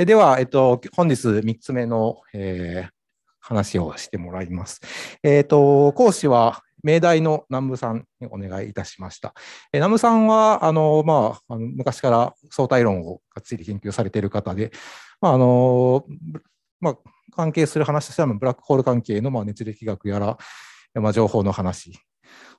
えでは、えっと、本日3つ目の、えー、話をしてもらいます。えっ、ー、と、講師は、明大の南部さんにお願いいたしました。え南部さんは、あの、まあ、あの昔から相対論をがっつり研究されている方で、まあ、あの、まあ、関係する話としては、ブラックホール関係の、まあ、熱力学やら、まあ、情報の話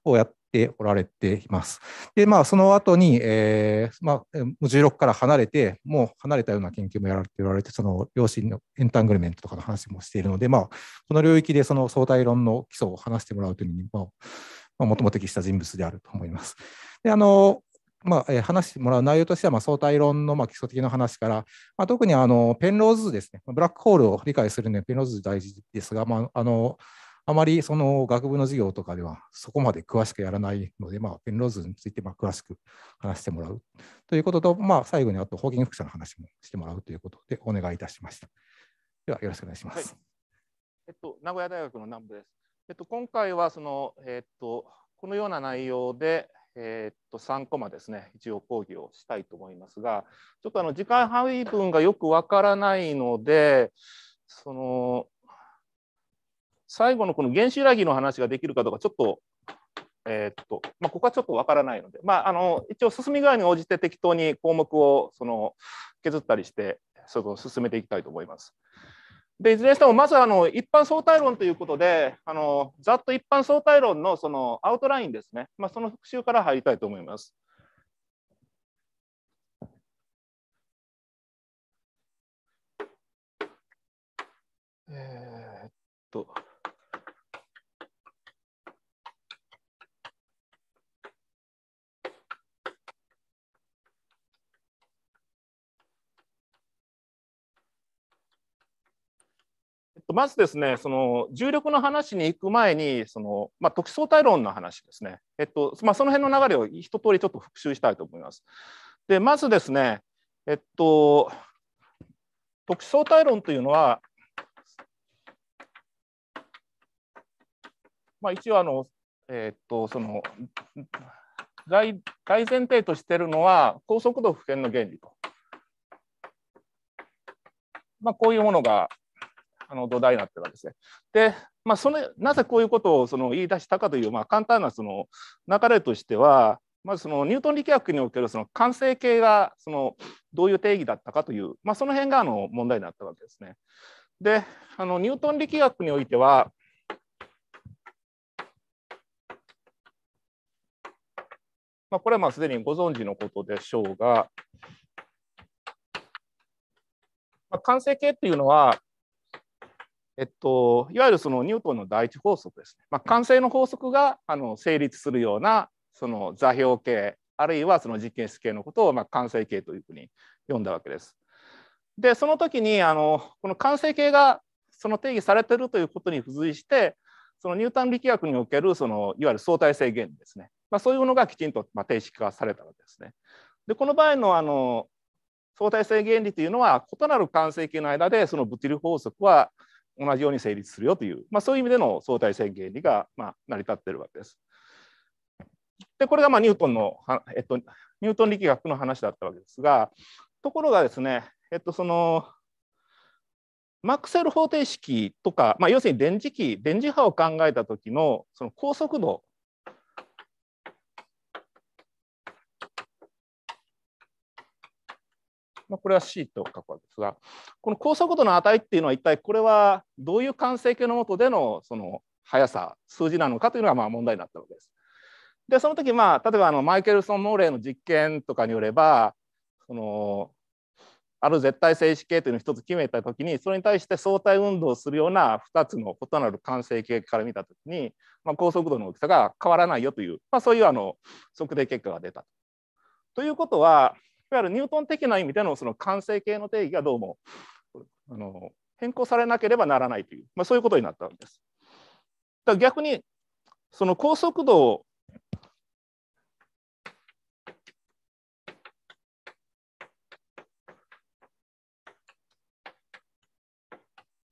をやっておられています。で、まあ、その後に、えーまあ、16から離れて、もう離れたような研究もやられておられて、その両親のエンタングルメントとかの話もしているので、まあ、この領域でその相対論の基礎を話してもらうというに、まあ、もともも適した人物であると思います。であのまあ、話してもらう内容としては、まあ、相対論のまあ基礎的な話から、まあ、特にあのペンローズ図ですね、ブラックホールを理解するにはペンローズ図大事ですが、まあ、あのあまりその学部の授業とかではそこまで詳しくやらないので、まあ、ペンローズについてまあ詳しく話してもらうということと、まあ、最後にあと法言副社の話もしてもらうということでお願いいたしました。ではよろしくお願いします。はい、えっと、名古屋大学の南部です。えっと、今回はその、えっと、このような内容で、えっと3コマですね一応講義をしたいと思いますがちょっとあの時間配分がよくわからないのでその最後のこの原子ラギの話ができるかどうか、ちょっと、えー、っと、まあ、ここはちょっとわからないので、まあ、あの、一応進み具合に応じて適当に項目を、その、削ったりして、その進めていきたいと思います。でいずれにしてもまずあの一般相対論ということであのざっと一般相対論のそのアウトラインですね、まあ、その復習から入りたいと思います。えー、っとまずですね、その重力の話に行く前に、そのまあ、特相対論の話ですね、えっとまあ、その辺の流れを一通りちょっと復習したいと思います。でまずですね、えっと、特相対論というのは、まあ、一応あの、えっとその大大前提としているのは高速度不変の原理と、まあ、こういうものがあの土台になってるわけですね。で、まあ、そのなぜこういうことをその言い出したかという、まあ、簡単なその流れとしては、まずそのニュートン力学におけるその完成形がそのどういう定義だったかという、まあ、その辺があの問題になったわけですね。であのニュートン力学においてはまあ、これはまあすでにご存知のことでしょうが、まあ、完成形っていうのは、えっと、いわゆるそのニュートンの第一法則ですね、まあ、慣性の法則があの成立するようなその座標系あるいはその実験室系のことをまあ慣性系というふうに呼んだわけです。でその時にあのこの慣性系がその定義されてるということに付随してそのニュータン力学におけるそのいわゆる相対性原理ですね、まあ、そういうものがきちんとまあ定式化されたわけですね。でこの場合のあの相対性原理というのは異なる慣性系の間でその物理法則は同じように成立するよという、まあ、そういう意味での相対性原理が、まあ、成り立ってるわけです。でこれがまあニュートンの、えっと、ニュートン力学の話だったわけですがところがですね、えっと、そのマクセル方程式とか、まあ、要するに電磁気電磁波を考えた時のその高速度まあ、これは C と書くわけですが、この高速度の値っていうのは一体これはどういう完成形のもとでのその速さ、数字なのかというのがまあ問題になったわけです。で、その時、まあ、例えばあのマイケルソン・モーレーの実験とかによれば、そのある絶対静止形というのを一つ決めた時にそれに対して相対運動をするような2つの異なる完成形から見た時に、まあ、高速度の大きさが変わらないよという、まあ、そういうあの測定結果が出たと。ということはわゆるニュートン的な意味でのその完成形の定義がどうもあの変更されなければならないという、まあ、そういうことになったわけです。だ逆にその高速度を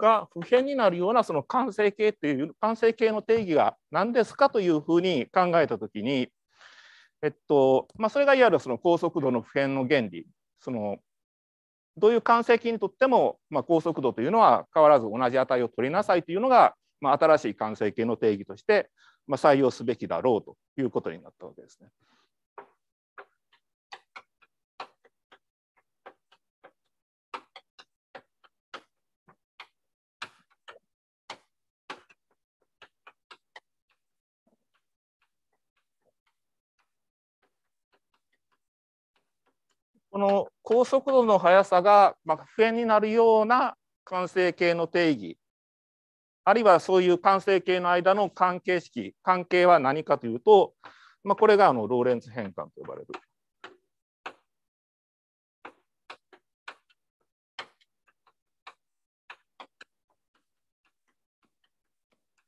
が不変になるようなその完成形っていう完成形の定義が何ですかというふうに考えたときにえっとまあ、それがいわゆるその高速度の普遍の原理そのどういう完成形にとっても、まあ、高速度というのは変わらず同じ値を取りなさいというのが、まあ、新しい完成形の定義として、まあ、採用すべきだろうということになったわけですね。の高速度の速さが不変になるような完成形の定義あるいはそういう完成形の間の関係式関係は何かというと、まあ、これがあのローレンツ変換と呼ばれる。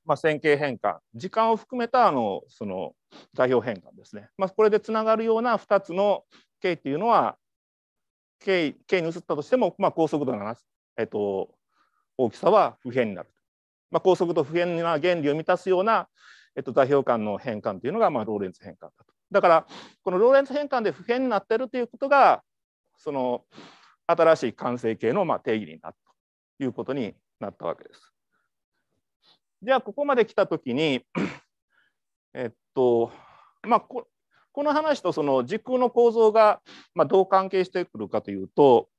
まあ、線形変換時間を含めたあのその代表変換ですね、まあ、これでつながるような2つの形っていうのは K, に移ったとしても、まあ、高速度の、えっと、大きさは不変になる。まあ、高速度不変な原理を満たすような、えっと、座標間の変換というのが、まあ、ローレンツ変換だと。だからこのローレンツ変換で不変になっているということがその新しい完成形のまあ定義になったということになったわけです。じゃあここまで来たときにえっとまあここの話とその時空の構造が、まあ、どう関係してくるかというと、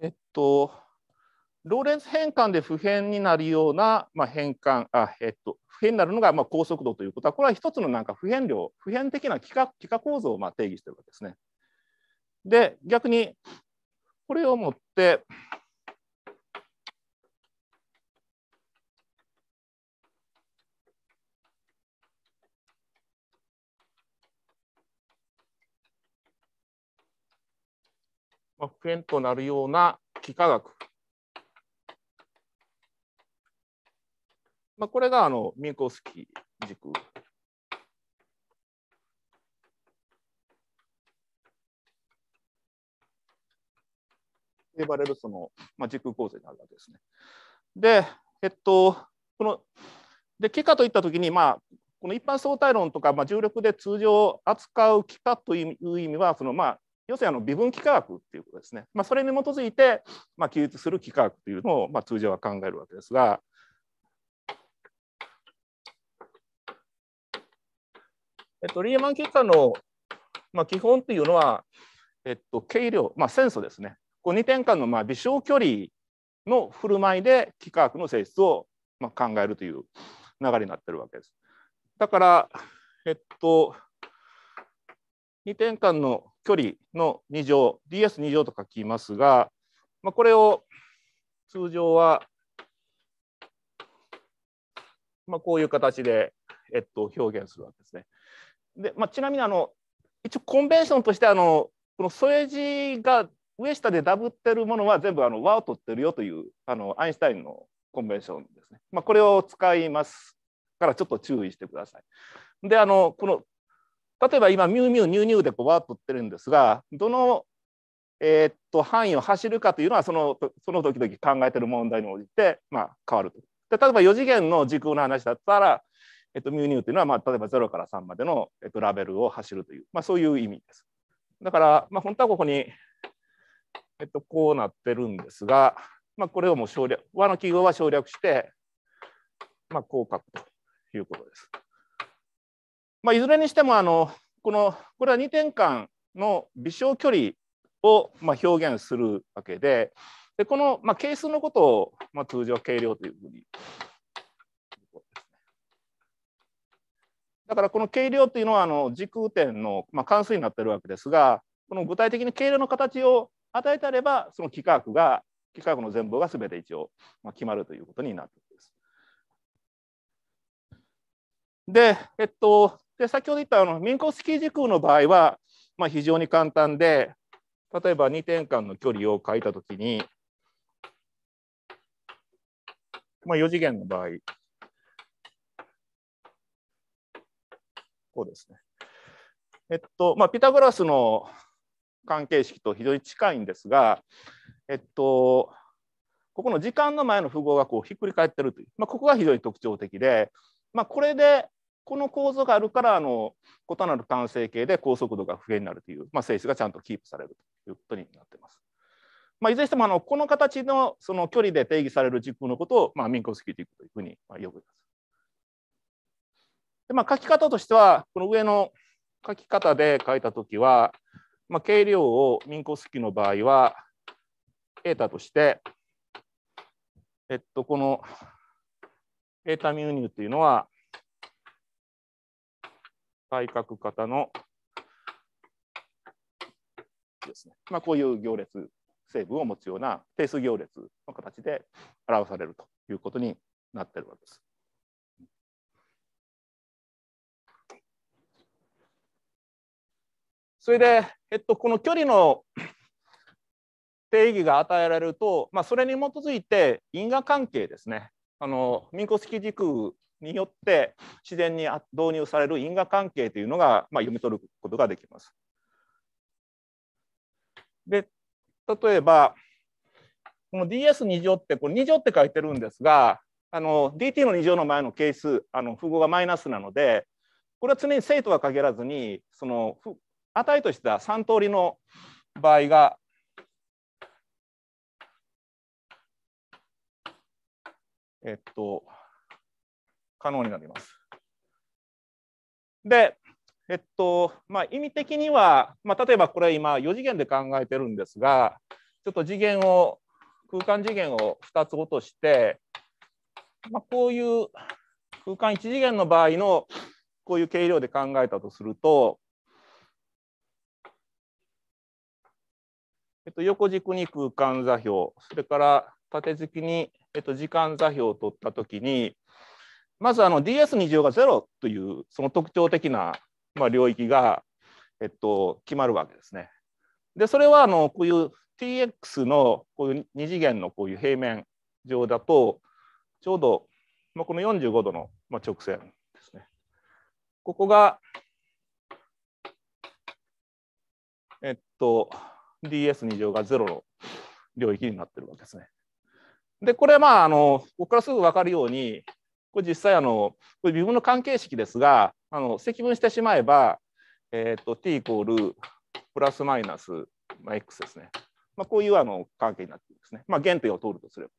えっと、ローレンス変換で不変になるような、まあ、変換あ、えっと、不変になるのがまあ高速度ということは、これは一つのなんか不変量、不変的な幾何構造をまあ定義しているわけですね。で、逆にこれをもって、まあ、不変となるような幾何学まあ、これがあのミンコスキー軸呼ばれるその、まあ、軸構成になるわけですね。で、えっと、こので幾化といったときに、まあ、この一般相対論とか、まあ、重力で通常扱う幾化という意味はその、まあ、要するにあの微分幾何学っていうことですね、まあ、それに基づいて、まあ、記述する幾何学というのを、まあ、通常は考えるわけですが、えっと、リーマン結果の、まあ、基本というのは、えっと、軽量、まあ、センスですね。こう2点間のまあ微小距離の振る舞いで幾何学の性質をまあ考えるという流れになっているわけです。だから、えっと、2点間の距離の2乗、ds2 乗と書きますが、まあ、これを通常は、まあ、こういう形で、えっと、表現するわけですね。で、まあ、ちなみにあの一応コンベンションとしてあのこの添え字が上下でダブってるものは全部あの和を取ってるよというあのアインシュタインのコンベンションですね。まあ、これを使いますからちょっと注意してください。であのこの例えば今ミュウミュウニューニューでこうワー取ってるんですがどの、えー、っと範囲を走るかというのはそのその時々考えてる問題に応じて、まあ、変わると。で例えば4次元の時空の話だったらえっと、ミューニューというのは、まあ、例えば0から3までの、えっと、ラベルを走るという、まあ、そういう意味です。だから、まあ、本当はここに、えっと、こうなってるんですが、まあ、これをもう省略、和の記号は省略して、まあ、こう書くということです。まあ、いずれにしてもあのこの、これは2点間の微小距離をまあ表現するわけで、でこのまあ係数のことをまあ通常計量というふうにだからこの計量というのはあの空点の、まあ、関数になってるわけですがこの具体的に計量の形を与えてあればその幾何学が幾何学の全貌が全て一応、まあ、決まるということになっています。で,、えっと、で先ほど言ったあのミンコスキ時空の場合は、まあ、非常に簡単で例えば2点間の距離を書いたときに、まあ、4次元の場合をですね。えっとまあ、ピタゴラスの関係式と非常に近いんですが、えっと、ここの時間の前の符号がこうひっくり返ってるという、まあ、ここが非常に特徴的で、まあ、これでこの構造があるからあの異なる単成形で高速度が不変になるという、まあ、性質がちゃんとキープされるということになっています。まあ、いずれにしてもあのこの形のその距離で定義される軸のことを、まあ、民間スキーというふうによく言います。でまあ、書き方としては、この上の書き方で書いたときは、まあ、計量をミンコスキの場合は、エータとして、えっと、このエータミューニューというのは、対角型のですね、まあ、こういう行列成分を持つような定数行列の形で表されるということになっているわけです。それで、えっと、この距離の定義が与えられると、まあ、それに基づいて因果関係ですねあの民古式軸によって自然に導入される因果関係というのが、まあ、読み取ることができます。で例えばこの ds2 乗ってこれ2乗って書いてるんですがあの dt の2乗の前の係数あの符号がマイナスなのでこれは常に正とは限らずにその値としては3通りの場合がえっと、可能になります。で、えっとまあ、意味的には、まあ、例えばこれ今4次元で考えてるんですがちょっと次元を空間次元を2つ落として、まあ、こういう空間1次元の場合のこういう計量で考えたとするとえっと、横軸に空間座標それから縦軸に、えっと、時間座標を取った時にまずあの DS2 乗が0というその特徴的な、まあ、領域が、えっと、決まるわけですね。でそれはあのこういう TX のこういう2次元のこういう平面上だとちょうど、まあ、この45度の直線ですね。ここがえっと ds2 乗が0の領域になってるわけですね。で、これまあ、あの、ここからすぐ分かるように、これ実際あの、これ微分の関係式ですが、あの積分してしまえば、えっ、ー、と、t イコールプラスマイナス、まあ、x ですね。まあ、こういうあの関係になってるんですね。まあ、原点を通るとすれば。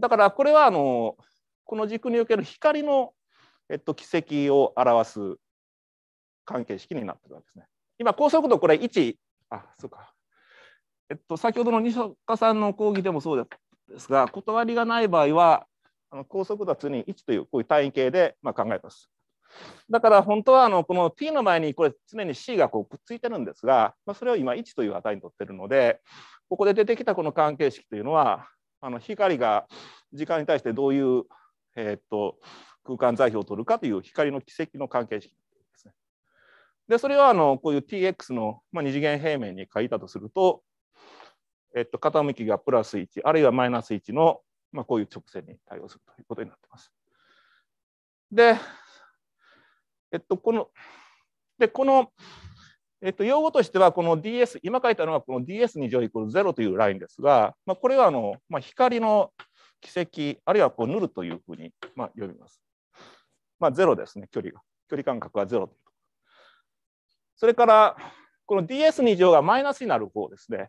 だからこれはあの、この軸における光の、えっと、軌跡を表す関係式になってるわけですね。今、高速度これ1あ、そうか。えっと、先ほどの西岡さんの講義でもそうですが、断りがない場合は、あの高速脱に1というこういう単位形でま考えます。だから本当はあのこの t の前にこれ常に c がこうくっついてるんですが、まあ、それを今1という値にとってるのでここで出てきたこの関係式というのはあの光が時間に対してどういう、えー、っと空間座標を取るかという光の軌跡の関係式で、それはあのこういう tx の、まあ、二次元平面に書いたとすると、えっと、傾きがプラス1、あるいはマイナス1の、まあ、こういう直線に対応するということになってます。で、えっと、この、で、この、えっと、用語としては、この DS、今書いたのはこの DS2 乗イコール0というラインですが、まあ、これはあの、まあ、光の軌跡、あるいはこうヌルというふうに、まあ、呼びます。まあ、0ですね、距離が。距離間隔は0というそれから、この ds2 乗がマイナスになる方ですね。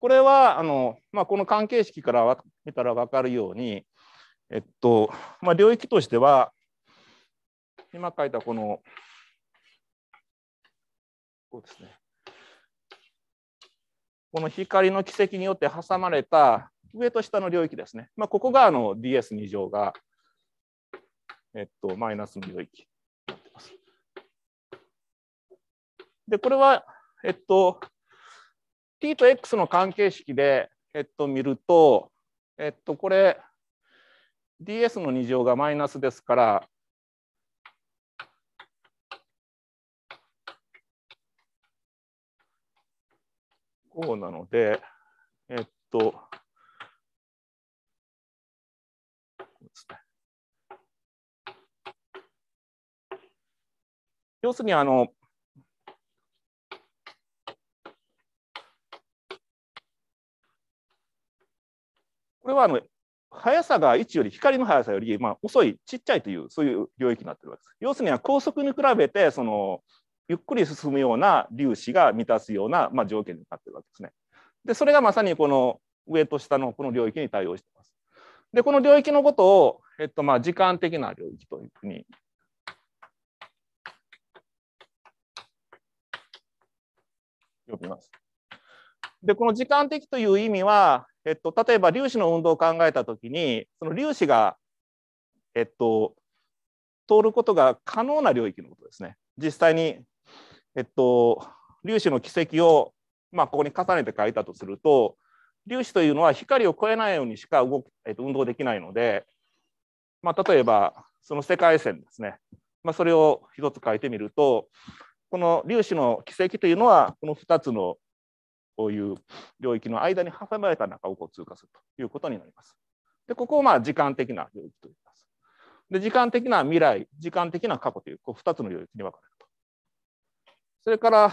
これは、あのまあ、この関係式から見たら分かるように、えっとまあ、領域としては、今書いたこの、こうですね、この光の軌跡によって挟まれた上と下の領域ですね。まあ、ここがあの ds2 乗が、えっと、マイナスの領域になってます。で、これは、えっと、t と x の関係式で、えっと、見ると、えっと、これ、ds の2乗がマイナスですから、うなので、えっと、要するにあのこれはあの速さが1より光の速さより、まあ、遅いちっちゃいというそういう領域になってるわけです。要するに高速に比べてそのゆっくり進むような粒子が満たすような、まあ、条件になってるわけですね。でそれがまさにこの上と下のこの領域に対応してます。でこの領域のことを、えっと、まあ時間的な領域というふうに呼びます。で、この時間的という意味は、えっと、例えば粒子の運動を考えたときに、その粒子が、えっと、通ることが可能な領域のことですね。実際に、えっと、粒子の軌跡を、まあ、ここに重ねて書いたとすると、粒子というのは光を超えないようにしか動えっと、運動できないので、まあ、例えばその世界線ですね、まあ、それを一つ書いてみると、この粒子の軌跡というのは、この2つのこういう領域の間に挟まれた中をこう通過するということになります。で、ここをまあ時間的な領域と言います。で、時間的な未来、時間的な過去というこう2つの領域に分かれると。それから、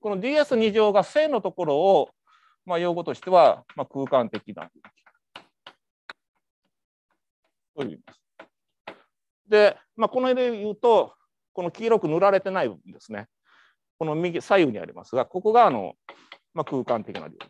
この DS2 乗が正のところを、まあ、用語としては、まあ、空間的な領域と言います。で、まあ、この絵で言うと、この黄色く塗られてない部分ですね。この右左右にありますが、ここがあのまあ、空間的な領域。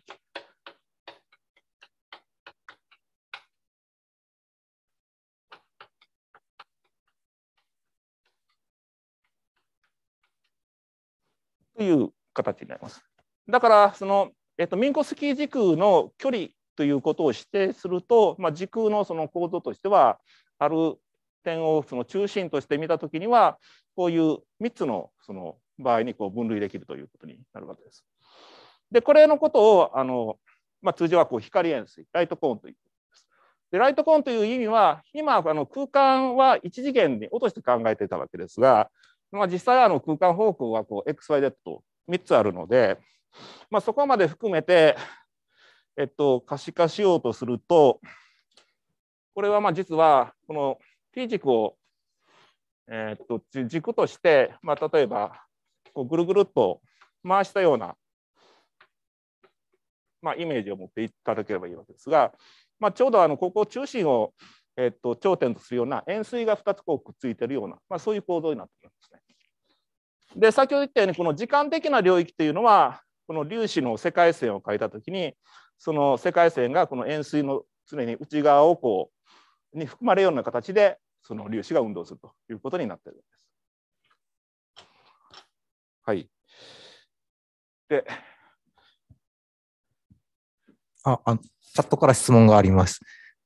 という形になります。だからその、えっと、ミンコスキー時空の距離ということを指定すると、まあ、時空のその構造としてはある点をその中心として見たときにはこういう3つのその場合にこう分類できるということになるわけです。で、これのことを、あのまあ、通常はこう光円水、ライトコーンというでライトコーンという意味は、今、あの空間は一次元に落として考えていたわけですが、まあ、実際あの空間方向はこう XYZ と3つあるので、まあ、そこまで含めて、えっと、可視化しようとすると、これはまあ実はこの T 軸を、えっと軸として、まあ、例えばこうぐるぐるっと回したようなまあ、イメージを持っていただければいいわけですが、まあ、ちょうどあのここ中心を、えっと、頂点とするような円錐が2つこうくっついてるような、まあ、そういう構造になっているんですね。で先ほど言ったようにこの時間的な領域というのはこの粒子の世界線を変えたときにその世界線がこの円錐の常に内側をこうに含まれるような形でその粒子が運動するということになっているんです。はい。でああチャットから質問があります。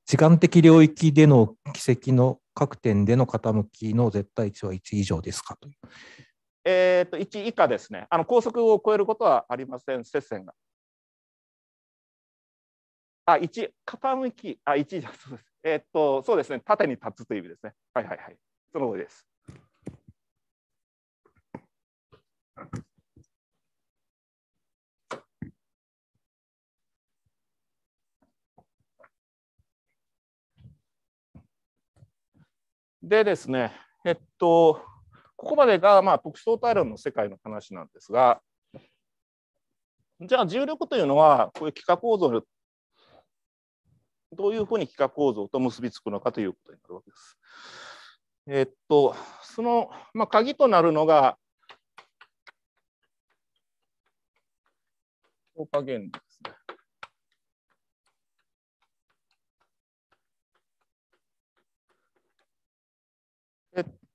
時間的領域での軌跡の各点での傾きの絶対値は1以上ですかという。えー、と1以下ですねあの、高速を超えることはありません、接線が。あ、1、傾き、あ、1じゃそうです。えー、っと、そうですね、縦に立つという意味ですね。はいはいはい、その通りです。でですね、えっと、ここまでが、まあ、特殊相対論の世界の話なんですが、じゃあ重力というのは、こういう幾何構造どういうふうに幾何構造と結びつくのかということになるわけです。えっと、その、まあ、鍵となるのが、効果原理で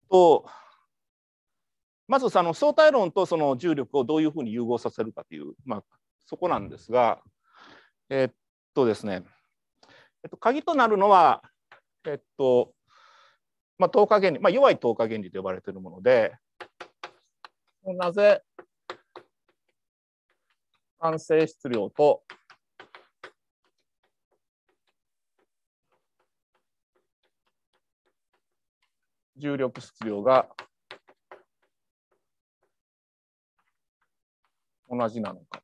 とまずその相対論とその重力をどういうふうに融合させるかという、まあ、そこなんですが、えっとですね、えっと、鍵となるのは、えっとまあ、等価原理、まあ、弱い等価原理と呼ばれているもので、なぜ完成質量と重力質量が同じなのか。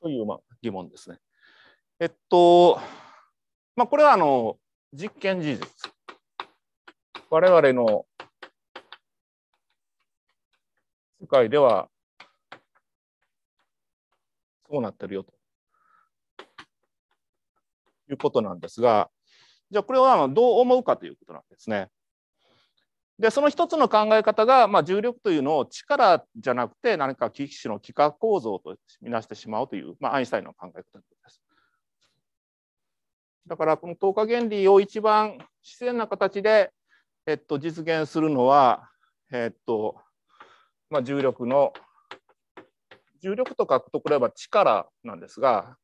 という、まあ、疑問ですね。えっと、まあ、これはあの実験事実。我々の世界ではそうなってるよということなんですが、じゃあこれはどう思うかということなんですね。でその一つの考え方が、まあ、重力というのを力じゃなくて何か機種の幾何構造とみなしてしまうという、まあ、アインシュタインの考え方です。だからこの透過原理を一番自然な形で、えっと、実現するのは、えっと、まあ、重力の重力と書くとこれは力なんですが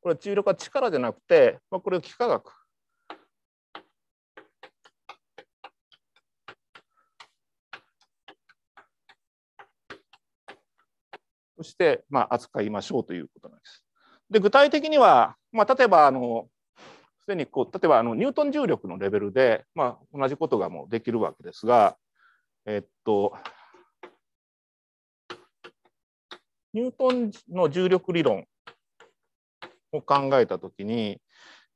これ重力は力じゃなくて、まあ、これ幾何学として、まあ、扱いましょうということなんです。で具体的には、まあ、例えばあのすでにこう例えばあのニュートン重力のレベルで、まあ、同じことがもうできるわけですが、えっとニュートンの重力理論を考えたときに、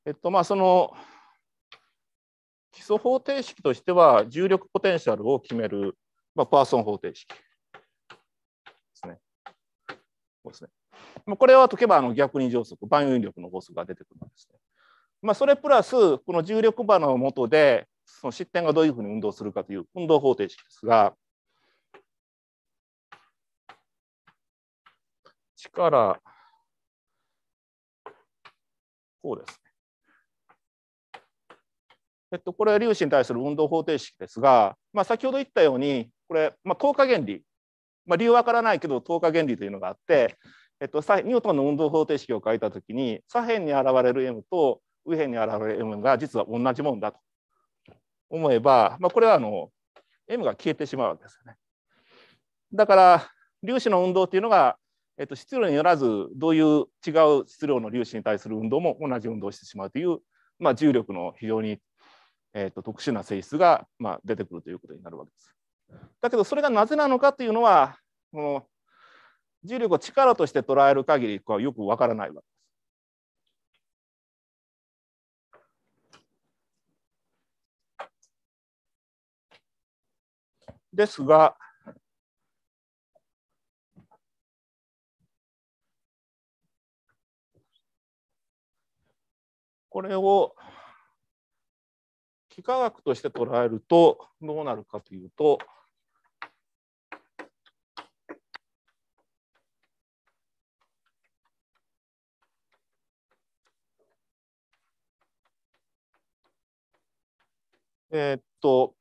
えっとまあ、その基礎方程式としては重力ポテンシャルを決める、まあ、パーソン方程式ですね。こですねこれは解けばあの逆に乗速、万有引力の法則が出てくるんですね。まあ、それプラス、この重力場の下で、その失点がどういうふうに運動するかという運動方程式ですが、1から、こうですね。えっと、これは粒子に対する運動方程式ですが、まあ、先ほど言ったように、これ、まあ、等価原理、まあ、理由わからないけど等価原理というのがあって、えっと、ニュートンの運動方程式を書いたときに、左辺に現れる m と右辺に現れる m が実は同じもんだと思えば、まあ、これはあの m が消えてしまうわけですよね。だから粒子の運動っていうのがえっと、質量によらずどういう違う質量の粒子に対する運動も同じ運動をしてしまうという、まあ、重力の非常に、えっと、特殊な性質が、まあ、出てくるということになるわけです。だけどそれがなぜなのかというのはこの重力を力として捉える限りはよくわからないわけです。ですが、これを幾何学として捉えるとどうなるかというと、えー、っと、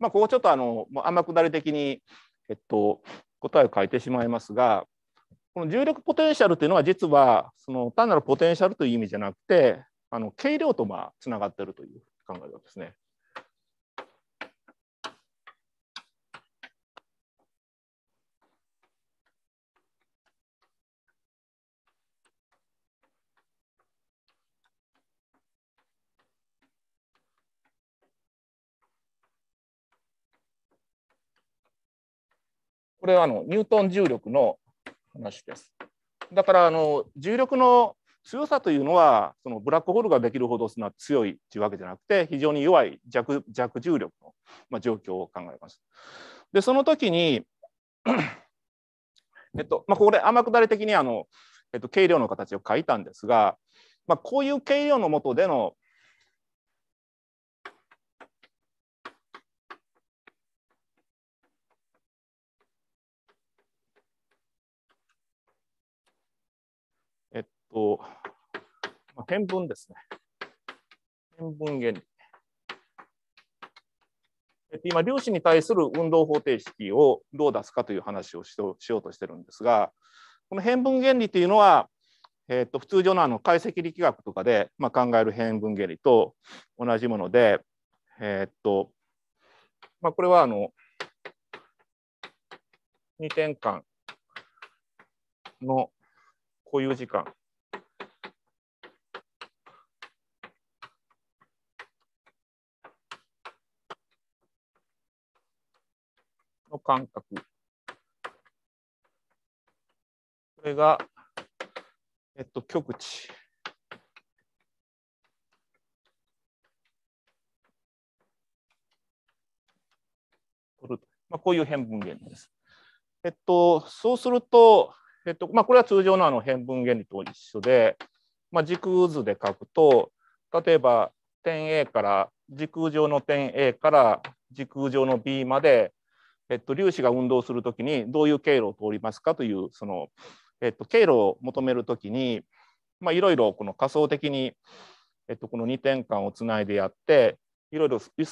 まあ、ここちょっとあの天下り的に、えっと、答えを書いてしまいますが、この重力ポテンシャルというのは実はその単なるポテンシャルという意味じゃなくてあの軽量とまあつながってるという考え方ですね。これはあのニュートン重力の話です。だからあの重力の強さというのはそのブラックホールができるほどその強いというわけじゃなくて非常に弱い弱弱重力の、まあ、状況を考えます。でその時に、えっとまあ、ここで天下り的にあの、えっと、軽量の形を書いたんですが、まあ、こういう軽量のもとでのと、まあ、変分ですね。変分原理。えっと、今、粒子に対する運動方程式をどう出すかという話をしようとしてるんですが、この変分原理というのは、えっと、普通上のあの解析力学とかで、まあ、考える変分原理と同じもので、えっとまあ、これはあの2点間の固有時間感覚。これが、えっと、極地。まあ、こういう変分原理です。えっと、そうすると、えっとまあ、これは通常のあの変分原理と一緒で、まあ、軸図で書くと、例えば点 A から時空上の点 A から時空上の B までえっと、粒子が運動するときにどういう経路を通りますかというその、えっと、経路を求めるときにいろいろこの仮想的に、えっと、この2点間をつないでやっていろいろ揺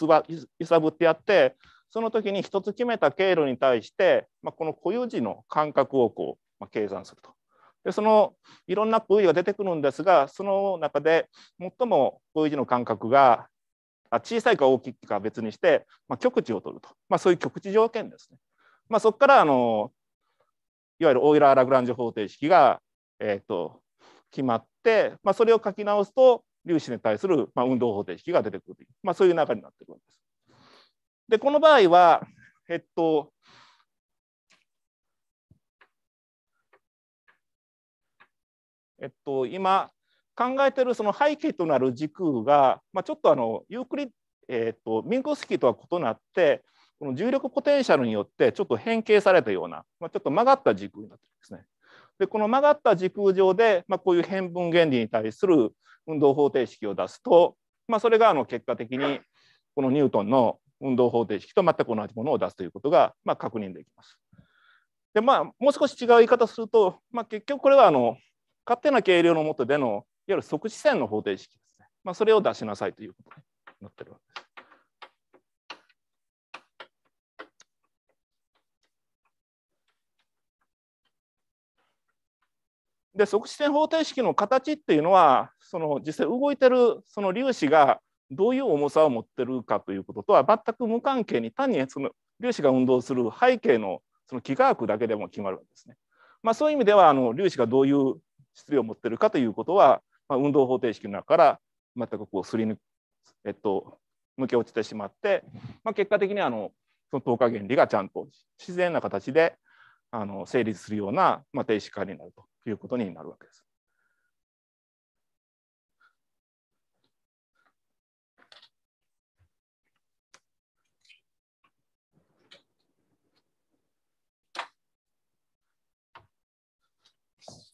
さぶってやってその時に一つ決めた経路に対して、まあ、この固有時の間隔をこう、まあ、計算すると。でそのいろんな固有が出てくるんですがその中で最も固有時の間隔が小さいか大きいか別にして、まあ、極地を取ると、まあ、そういう極地条件ですね。まあ、そこからあのいわゆるオイラー・ラグランジュ方程式が、えーと、決まって、まあ、それを書き直すと粒子に対する、まあ、運動方程式が出てくるという、まあ、そういう流れになってるるけです。でこの場合は、えっと、えっと、今考えてるその背景となる時空が、まあ、ちょっとあのゆっくり、えーと、ミンコスキーとは異なってこの重力ポテンシャルによってちょっと変形されたような、まあ、ちょっと曲がった時空になってるんですね。でこの曲がった時空上で、まあ、こういう変分原理に対する運動方程式を出すと、まあ、それがあの結果的にこのニュートンの運動方程式と全く同じものを出すということが、まあ、確認できます。でまあもう少し違う言い方すると、まあ、結局これはあの勝手な計量のとでのゆる即時線の方程式ですね。まあ、それを出しなさいということになってるわけです。で即時線方程式の形っていうのはその実際動いてるその粒子がどういう重さを持ってるかということとは全く無関係に単にその粒子が運動する背景のその幾何学だけでも決まるわけですね。まあ、そういう意味ではあの粒子がどういう質量を持ってるかということはまあ、運動方程式の中から全くこうすり抜,、えっと、抜け落ちてしまって、まあ、結果的にあのその透過原理がちゃんと自然な形であの成立するような、まあ、定式化になるということになるわけです。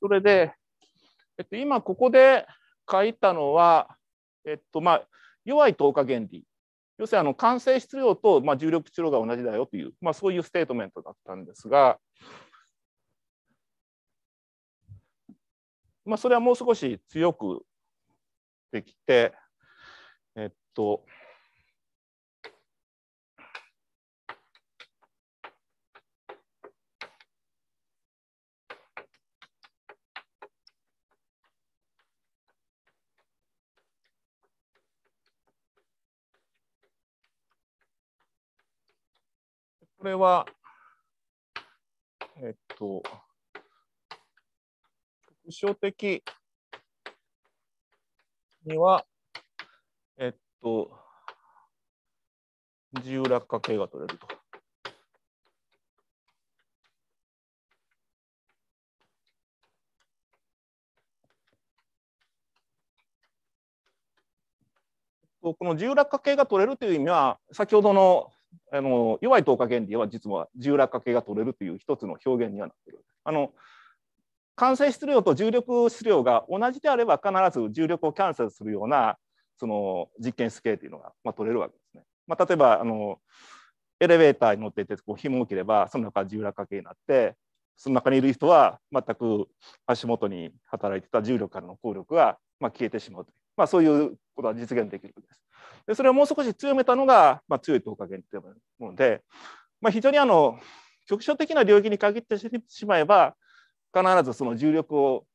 それで、えっと、今ここで書いたのは、えっとまあ、弱い透過原理要するにあの完成質量と、まあ、重力質量が同じだよという、まあ、そういうステートメントだったんですが、まあ、それはもう少し強くできて、えっと、これは、えっと、特徴的には、えっと、自由落下系が取れると。この自由落下系が取れるという意味は、先ほどのあの弱い等価原理は実は重落下系が取れるという一つの表現にはなっている。あの完成質量と重力質量が同じであれば必ず重力をキャンセルするようなその実験スケールというのが、まあ、取れるわけですね。まあ、例えばあのエレベーターに乗っていてこう紐を切ればその中重落下系になってその中にいる人は全く足元に働いてた重力からの効力が、まあ、消えてしまうという、まあ、そういうことは実現できるわけです。でそれをもう少し強めたのが、まあ、強い等価原というもので、まあ、非常にあの局所的な領域に限ってしまえば必ずその重力を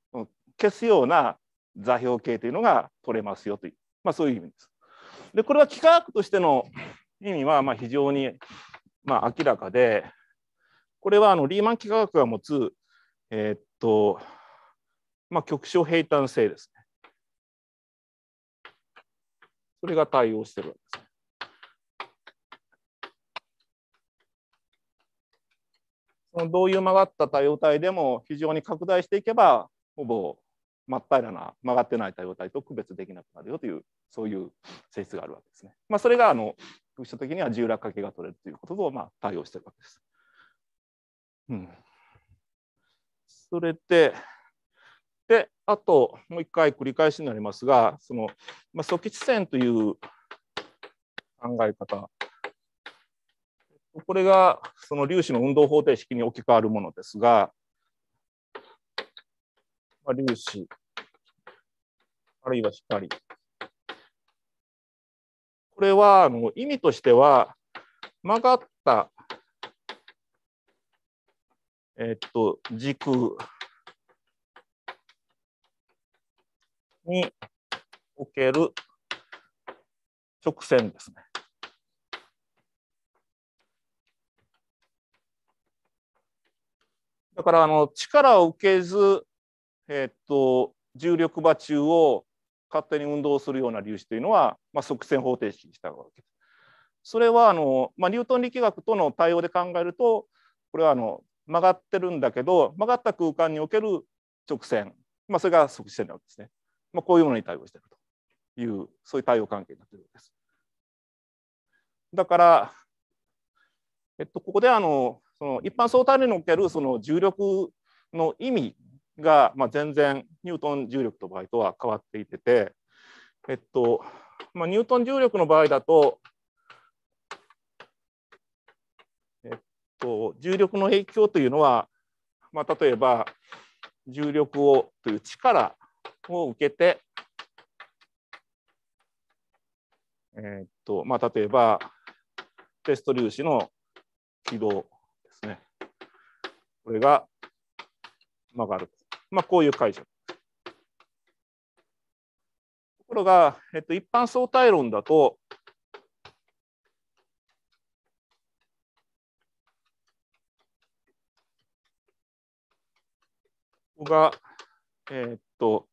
消すような座標系というのが取れますよという、まあ、そういう意味です。でこれは幾何学としての意味はまあ非常にまあ明らかでこれはあのリーマン幾何学が持つえー、っとまあ、局所平坦性ですね。それが対応してるわけですね。そのどういう曲がった多様体でも非常に拡大していけばほぼ真っ平らな曲がってない多様体と区別できなくなるよというそういう性質があるわけですね。まあ、それがあの物質的には自由落下系が取れるということとまあ対応してるわけです。うん、それであともう一回繰り返しになりますが、その、まあ、素基地線という考え方、これがその粒子の運動方程式に置き換わるものですが、まあ、粒子、あるいは光。これはあの意味としては曲がった、えっと、軸における直線ですね。だからあの力を受けず、えっと重力場中を勝手に運動するような粒子というのは、まあ、側線方程式にしたわけです。それはあの、まあ、ニュートン力学との対応で考えるとこれはあの曲がってるんだけど曲がった空間における直線、まあ、それが側線なわけですね。まあ、こういうものに対応しているというそういう対応関係になっているわけです。だから、えっと、ここであのその一般相対論におけるその重力の意味が、まあ、全然ニュートン重力の場合とは変わっていてて、えっとまあ、ニュートン重力の場合だと、えっと、重力の影響というのは、まあ、例えば重力をという力を受けて、えー、っとまあ、例えばテスト粒子の軌道ですね。これが曲がる。まあ、こういう解釈。ところが、えっと、一般相対論だと、ここが、えー、っと、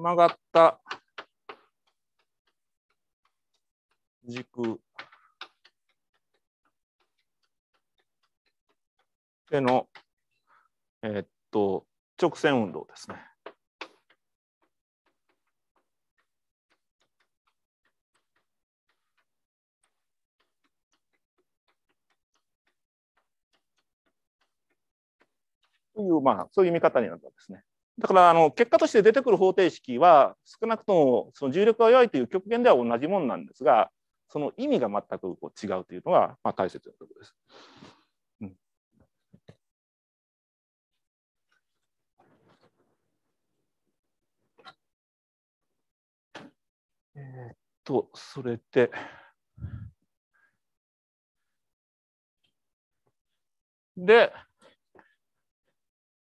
曲がった軸での、えー、っと直線運動ですね。という、まあ、そういう見方になったんですね。だからあの結果として出てくる方程式は少なくともその重力が弱いという極限では同じものなんですがその意味が全くこう違うというのがまあ大切なところです。うん、えー、っとそれで。で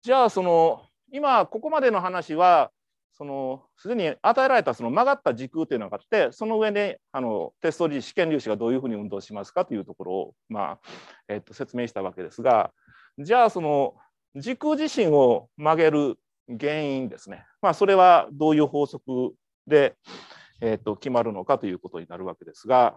じゃあその今ここまでの話はそのすでに与えられたその曲がった時空というのがあってその上であのテスト時試験粒子がどういうふうに運動しますかというところを、まあえっと、説明したわけですがじゃあその時空自身を曲げる原因ですね、まあ、それはどういう法則で、えっと、決まるのかということになるわけですが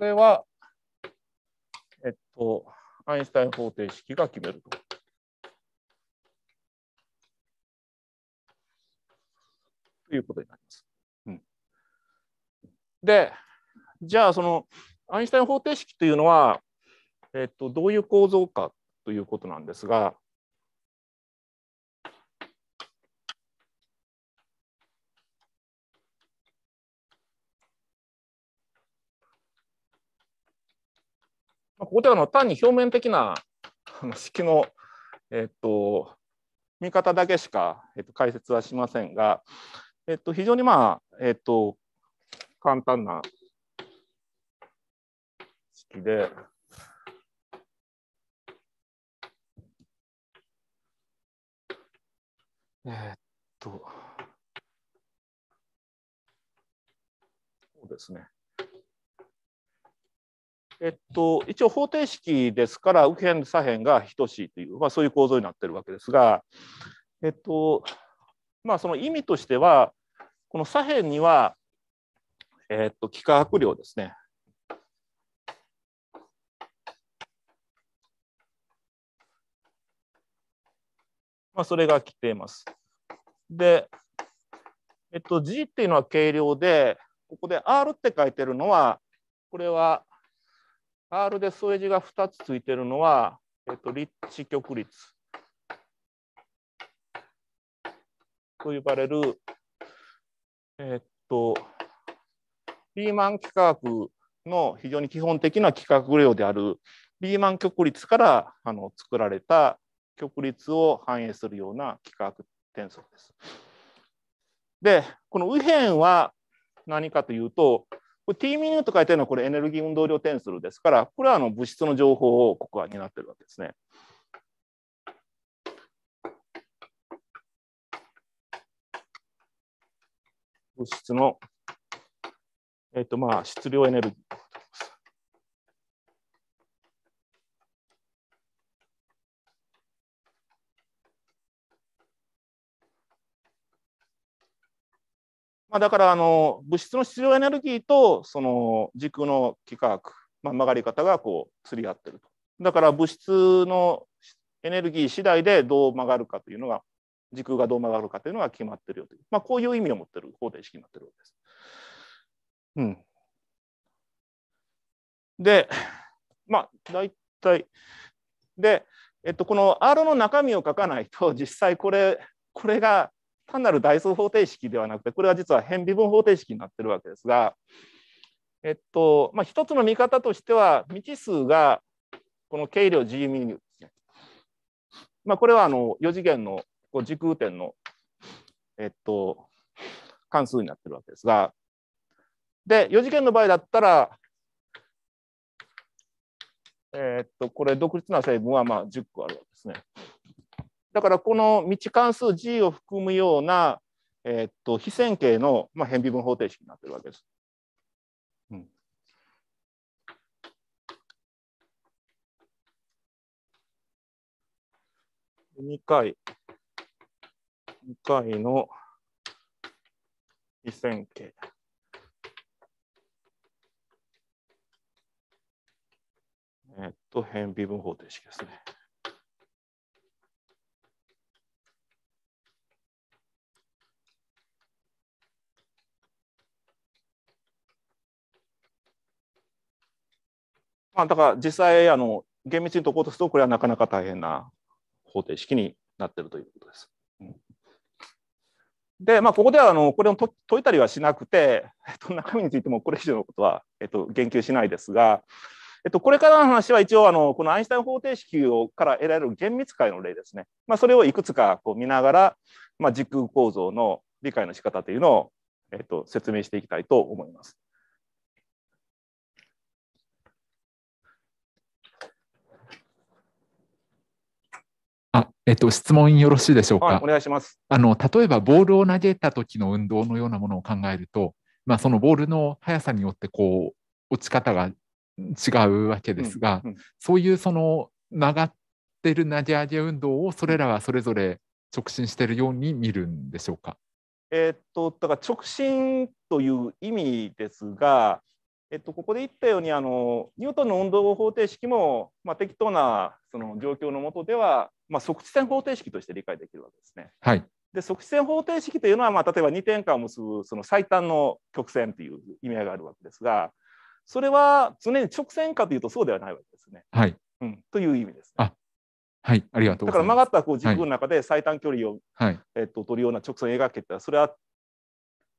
これは、えっと、アインシュタイン方程式が決めると。ということになります。うん、で、じゃあそのアインシュタイン方程式というのは、えっと、どういう構造かということなんですが、ここではの単に表面的な式の、えっと、見方だけしか、えっと、解説はしませんが、えっと、非常にまあ、えっと、簡単な式で、えー、っと、そうですね。えっと、一応方程式ですから右辺左辺が等しいという、まあ、そういう構造になってるわけですが、えっとまあ、その意味としてはこの左辺には、えっと、幾何学量ですねまあ、それが来ています。で、えっと、G っていうのは軽量で、ここで R って書いてるのは、これは R でえ字が2つついてるのは、えっと、立地極率と呼ばれる、えっと、リーマン幾何学の非常に基本的な幾何学量であるリーマン極率からあの作られた極率を反映するような幾何学転送です。で、この右辺は何かというと、T ミニと書いてるのはこれエネルギー運動量点数ですから、これはあの物質の情報をここは担ってるわけですね。物質の、えっ、ー、と、まあ質量エネルギー。まあ、だからあの物質の質量エネルギーとその軸の幾何学、まあ、曲がり方がこう釣り合ってると。だから物質のエネルギー次第でどう曲がるかというのが時空がどう曲がるかというのが決まってるよという、まあ、こういう意味を持ってる方程式になってるわけです。うん、でまあ大体で、えっと、この R の中身を書かないと実際これこれが単なる代数方程式ではなくてこれは実は変微分方程式になってるわけですが、えっとまあ、一つの見方としては未知数がこの計量 G ミニですね。まあ、これはあの4次元のこう時空点の、えっと、関数になってるわけですがで4次元の場合だったらえー、っとこれ独立な成分はまあ10個あるわけですね。だからこの道関数 G を含むような、えー、っと非線形の、まあ、変微分方程式になってるわけです。うん、2回、2回の非線形。えっと、変微分方程式ですね。まあ、だから実際あの厳密に解こうとするとこれはなかなか大変な方程式になってるということです。で、まあ、ここではあのこれを解いたりはしなくて、えっと、中身についてもこれ以上のことは、えっと、言及しないですが、えっと、これからの話は一応あのこのアインシュタイン方程式をから得られる厳密解の例ですね、まあ、それをいくつかこう見ながら、まあ、時空構造の理解の仕方というのを、えっと、説明していきたいと思います。えっと、質問よろしいでしょうか、はい、お願いしますあの例えばボールを投げた時の運動のようなものを考えると、まあ、そのボールの速さによってこう落ち方が違うわけですが、うんうん、そういうその曲がってる投げ上げ運動をそれらはそれぞれ直進しているように見るんでしょうか。えー、っとだから直進という意味ですが、えっと、ここで言ったようにあのニュートンの運動方程式も、まあ、適当なその状況のもとではまあ、即地線方程式として理解できるわけですね。はい、で即地線方程式というのは、まあ、例えば2点間を結ぶその最短の曲線という意味合いがあるわけですがそれは常に直線かというとそうではないわけですね。はいうん、という意味です、ね、はい、ありがとうだから曲がったこう軸の中で最短距離を、はい、えっと、取るような直線を描けたらそれは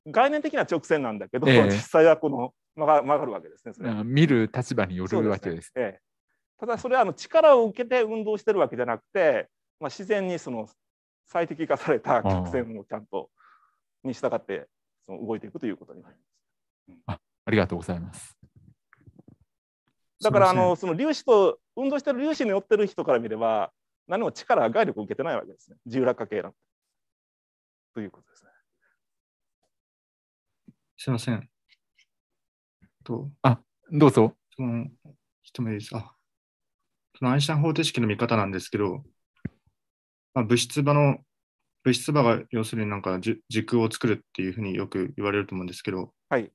概念的な直線なんだけど、えー、実際はこの曲が曲がるわけですね。見る立場によるわけです。ですねえただそれはあの力を受けて運動してるわけじゃなくて、まあ、自然にその最適化された曲線をちゃんとに従ってその動いていくということになります。あありがとうございます。だからあのその粒子と運動してる粒子によってる人から見れば何も力外力を受けてないわけですね。自由落下系なんて。ということですね。すいません。とあどうぞ。質問一目です。あそのアインシャン方程式の見方なんですけど、まあ、物質場の、物質場が要するになんか時空を作るっていうふうによく言われると思うんですけど、はい、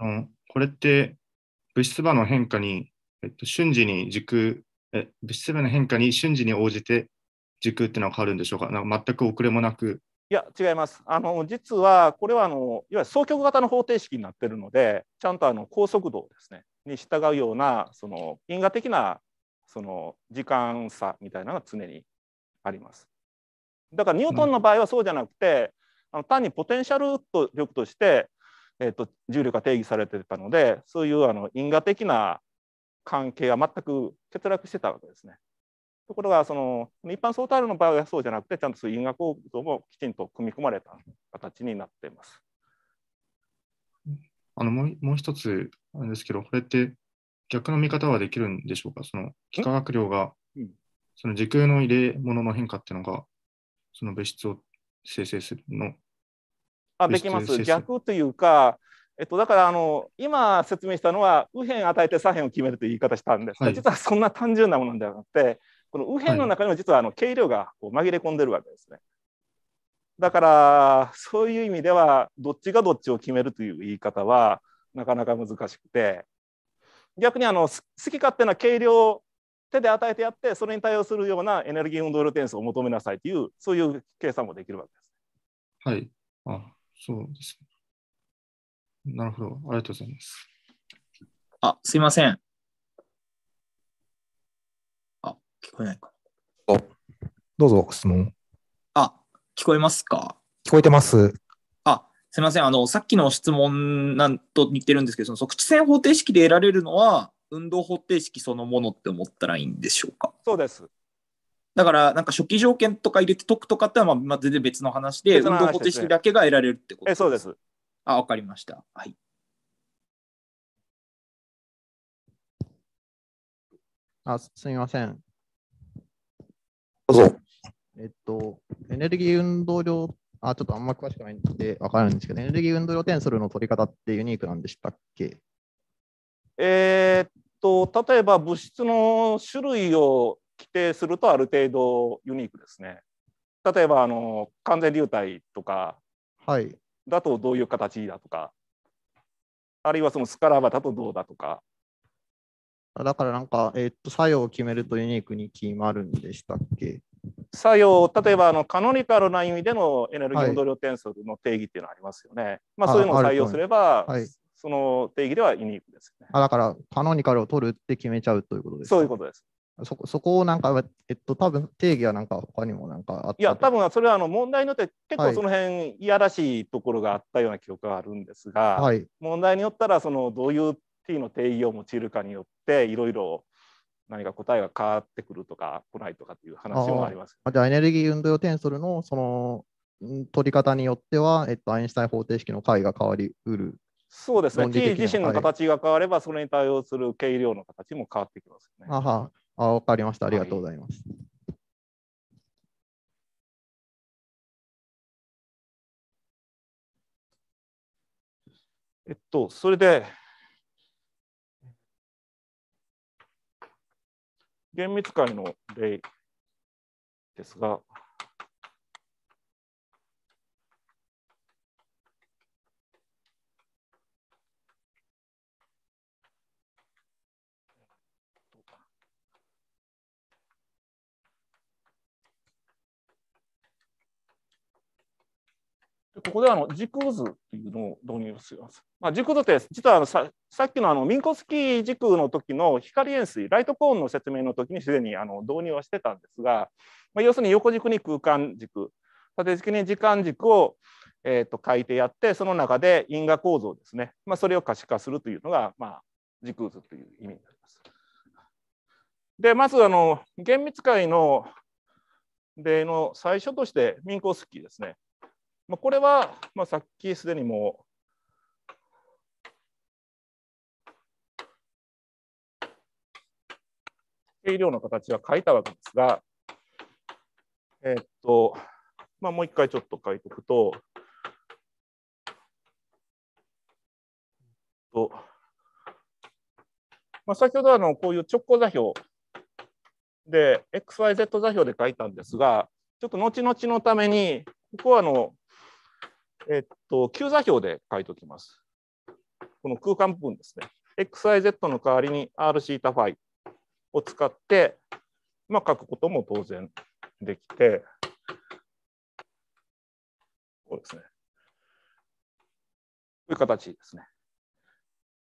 あのこれって物質場の変化に、えっと、瞬時に時空え、物質場の変化に瞬時に応じて時空っていうのは変わるんでしょうか、なんか全く遅れもなく。いや違いますあの実はこれはあのいわゆる双極型の方程式になってるのでちゃんとあの高速度ですねに従うようなその因果的なその時間差みたいなのが常にあります。だからニュートンの場合はそうじゃなくて、あの単にポテンシャルと力として、えーと、重力が定義されてたのでそういうあの因果的な関係は全く欠落してたわけですね。ところがその一般相対論の場合はそうじゃなくてちゃんとそういう因果構造もきちんと組み込まれた形になっています。あのもうもう一つあれですけどこれって逆の見方はできるんでしょうかその幾何学量が、その時空の入れ物の変化っていうのが、その物質を生成するの。あ、できます。逆というか、えっと、だからあの今説明したのは右辺与えて左辺を決めるという言い方したんですが、はい、実はそんな単純なものではなくてこの右辺の中にも実はあの計量がこう紛れ込んでるわけですね。だからそういう意味ではどっちがどっちを決めるという言い方はなかなか難しくて逆にあの好き勝手な軽量を手で与えてやってそれに対応するようなエネルギー運動量点数を求めなさいというそういう計算もできるわけです。はい、あそうですなるほど、ありがとうございます。あすいません。あ聞こえないか。どうぞ質問。あ聞こえますか聞こえてます。すみません、あの、さっきの質問なんと似てるんですけど、その即地線方程式で得られるのは、運動方程式そのものって思ったらいいんでしょうか。そうです。だから、なんか初期条件とか入れて解くとかってのは、まあ、全然別の話で、話でね、運動方程式だけが得られるってことえそうです。あ、わかりました。はい。あ、すみません。どうぞ。えっと、エネルギー運動量あちょっとあんま詳しくないんで分からないんですけど、エネルギー運動量テンソルの取り方ってユニークなんでしたっけえー、っと、例えば物質の種類を規定するとある程度ユニークですね。例えばあの完全流体とかだとどういう形だとか、はい、あるいはそのスカラバだとどうだとか。だからなんか、えー、っと作用を決めるとユニークに決まるんでしたっけ作用、例えばあのカノニカルな意味でのエネルギー運動量転数の定義っていうのはありますよね。はい、まあ、そういうのを採用すれば、はい、その定義ではユニークですね。あだから、カノニカルを取るって決めちゃうということですそういうことです。そそこをなんか、えっと、多分定義はなんか他にもなんかあったいや、多分それはあの問題によって結構その辺、い、やらしいところがあったような記憶があるんですが、はい、問題によったらそのどういう T の定義を用いるかによっていろいろ何か答えが変わってくるとか来ないとかっていう話もあります、あじゃあエネルギー運動テンソルのその取り方によっては、えっと、アインシュタイン方程式の解が変わりうるそうですね、T 自身の形が変われば、それに対応する計量の形も変わってきますね。あはあ、わかりました。ありがとうございます。はい、えっと、それで、厳密会の例ですが、ここであの軸図というのを導入します。まあ、軸図って実はあのささっきのあのミンコスキー軸の時の光円錐ライトコーンの説明の時にすでにあの導入はしてたんですが、まあ、要するに横軸に空間軸縦軸に時間軸を、えー、と書いてやってその中で因果構造ですね、まあ、それを可視化するというのが、まあ、軸図という意味になります。でまずあの厳密解の例の最初としてミンコスキーですね。まあ、これは、まあ、さっきすでにもう定量の形は書いたわけですが、えー、っとまあ、もう一回ちょっと書いておくと、とまあ、先ほどあのこういう直行座標で XYZ 座標で書いたんですがちょっと後々のためにここはあのえっと、Q 座標で書いておきます。この空間部分ですね。XIZ の代わりに Rθ を使って、まあ、書くことも当然できて、こうですね。こういう形ですね。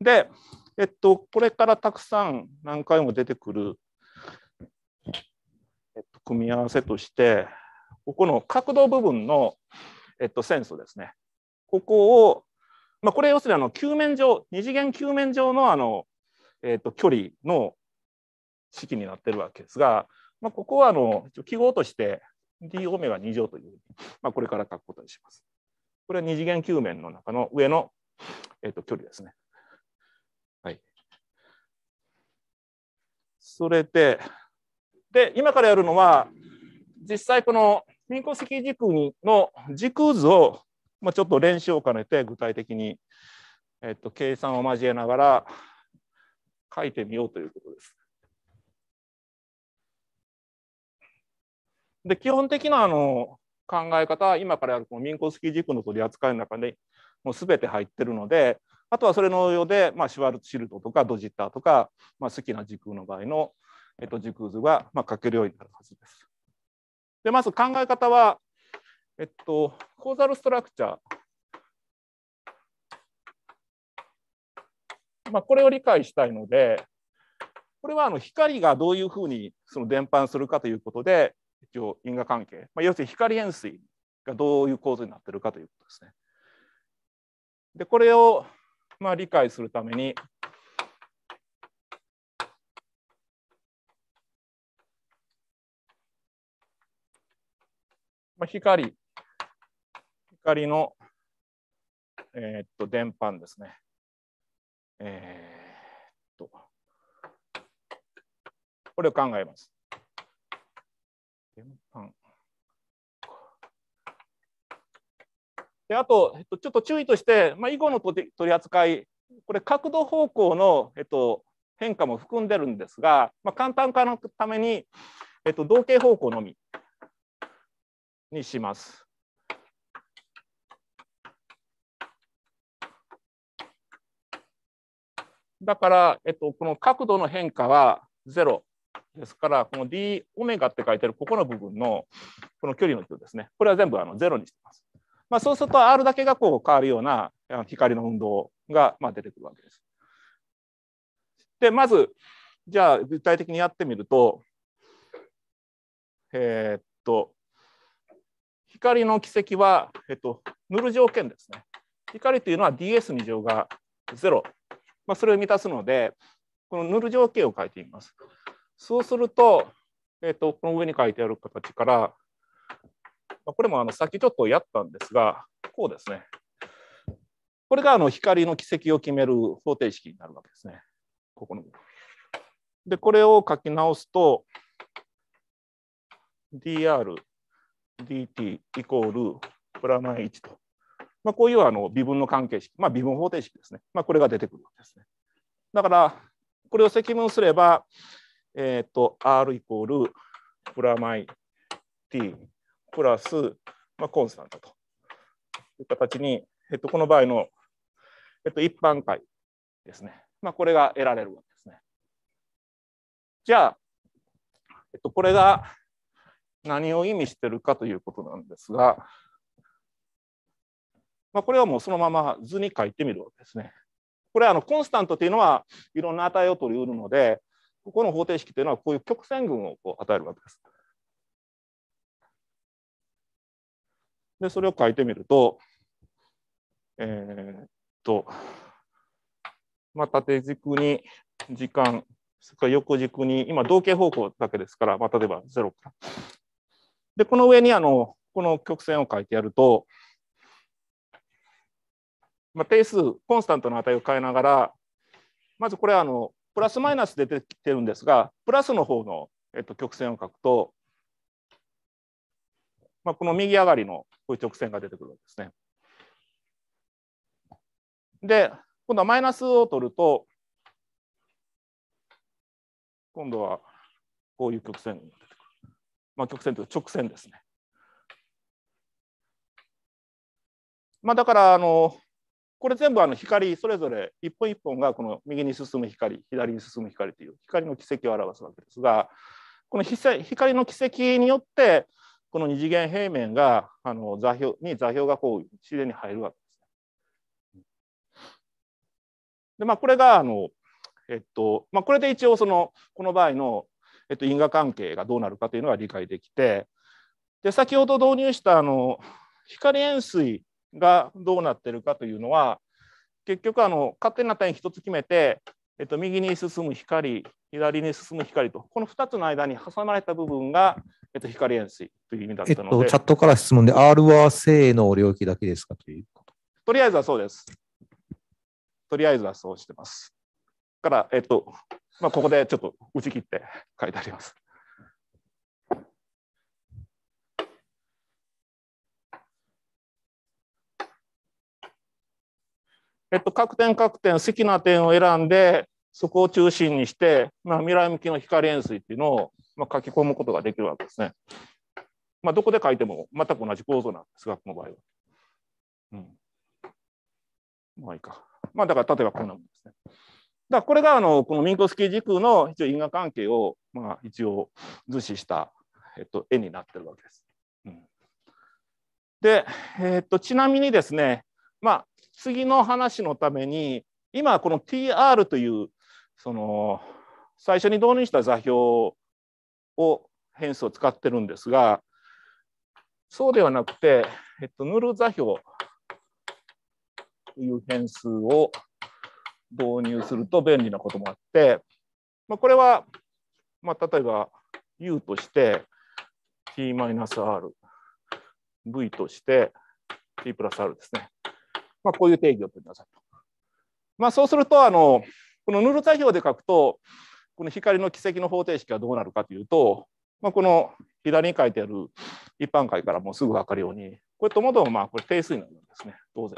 で、えっと、これからたくさん何回も出てくる、えっと、組み合わせとして、ここの角度部分のえっと、センスですね。ここを、まあ、これ要するにあの球面上、二次元球面上のあの、えっと、距離の式になってるわけですが、まあ、ここはあの記号として d オメガ2乗という、まあ、これから書くことにします。これは二次元球面の中の上の、えっと、距離ですね。はい。それで、で、今からやるのは、実際この民戸籍軸の軸図を、まあ、ちょっと練習を兼ねて具体的に、えっと、計算を交えながら書いてみようということです。で基本的なあの考え方は今からやるこの民戸籍軸の取り扱いの中でもう全て入ってるのであとはそれの用で、まあ、シュワルツシルトとかドジッターとか、まあ、好きな時空の場合の、えっと、時空図が、まあ、書けるようになるはずです。で、まず考え方は、えっと、コーザルストラクチャー。まあ、これを理解したいので、これはあの光がどういうふうにその伝播するかということで、一応因果関係、まあ、要するに光塩水がどういう構造になってるかということですね。で、これをまあ理解するために、まあ、光、光の、えー、っと、電波ですね。えー、っと、これを考えます。電波。であと、えっと、ちょっと注意として、まあ、囲碁の取り扱い、これ角度方向の、えっと、変化も含んでるんですが、まあ、簡単化のために、えっと、同型方向のみにします。だから、えっと、この角度の変化は0ですから、この d オメガって書いてるここの部分のこの距離の距ですね、これは全部あの0にしてます。まあ、そうすると r だけがこう変わるような光の運動がまあ出てくるわけです。で、まず、じゃあ具体的にやってみると、えー、っと、光の軌跡は、えっと、塗る条件ですね。光というのは ds2 乗が0。まあ、それを満たすので、この塗る条件を書いてみます。そうすると、えっと、この上に書いてある形から、まあ、これもあのさっきちょっとやったんですが、こうですね。これがあの光の軌跡を決める方程式になるわけですね。ここの。で、これを書き直すと、dr dt イコールプラマイ1と、まあ、こういうあの微分の関係式、まあ、微分方程式ですね、まあ、これが出てくるわけですね。だから、これを積分すれば、えっ、ー、と、r イコールプラマイ t プラス、まあ、コンスタントという形に、えっ、と、この場合の、えっ、と、一般解ですね。まあ、これが得られるわけですね。じゃあ、えっと、これが何を意味してるかということなんですが、まあ、これはもうそのまま図に書いてみるわけですね。これはあのコンスタントというのはいろんな値を取りうるので、ここの方程式というのはこういう曲線群をこう与えるわけです。で、それを書いてみると、えー、っと、まあ、縦軸に時間、それから横軸に、今、同型方向だけですから、まあ、例えば0からで、この上にあのこの曲線を書いてやると、まあ、定数、コンスタントの値を変えながら、まずこれはあのプラスマイナスで出てきてるんですが、プラスの方の、えっと、曲線を書くと、まあ、この右上がりのこういう直線が出てくるわけですね。で、今度はマイナスを取ると、今度はこういう曲線になる。まあ、曲線というか直線ですね。まあ、だからあのこれ全部あの光それぞれ一本一本がこの右に進む光左に進む光という光の軌跡を表すわけですがこの光の軌跡によってこの二次元平面があの座標に座標がこう自然に入るわけです。でまあこれがあのえっとまあこれで一応そのこの場合のえっと、因果関係がどうなるかというのが理解できてで先ほど導入したあの光塩水がどうなってるかというのは結局あの勝手な点一1つ決めて、えっと、右に進む光左に進む光とこの2つの間に挟まれた部分が、えっと、光塩水という意味だったので、えっと、チャットから質問で R は性の領域だけですかということとりあえずはそうです。とりあえずはそうしてます。から、えっと、まあ、ここでちょっと打ち切って書いてあります。えっと、各点各点好きな点を選んでそこを中心にして、まあ、未来向きの光円錐っていうのを、まあ、書き込むことができるわけですね。まあ、どこで書いても全く同じ構造なんです、学の場合は。うん、まあいいか。まあだから例えばこんなもんですね。だこれがあのこのミンコスキー時空の一応因果関係を、まあ、一応図示した、えっと、絵になってるわけです。で、えっと、ちなみにですね、まあ、次の話のために今この TR というその最初に導入した座標を変数を使ってるんですがそうではなくて、えっと、ヌル座標という変数を導入すると便利なこともあって、まあ、これは、まあ、例えば U として t-r、v として t プラス r ですね。まあ、こういう定義を取りなさいと。まあ、そうするとあの、このヌル座標で書くと、この光の軌跡の方程式はどうなるかというと、まあ、この左に書いてある一般解からもうすぐ分かるように、これともどもまあこれ定数になるんですね、当然。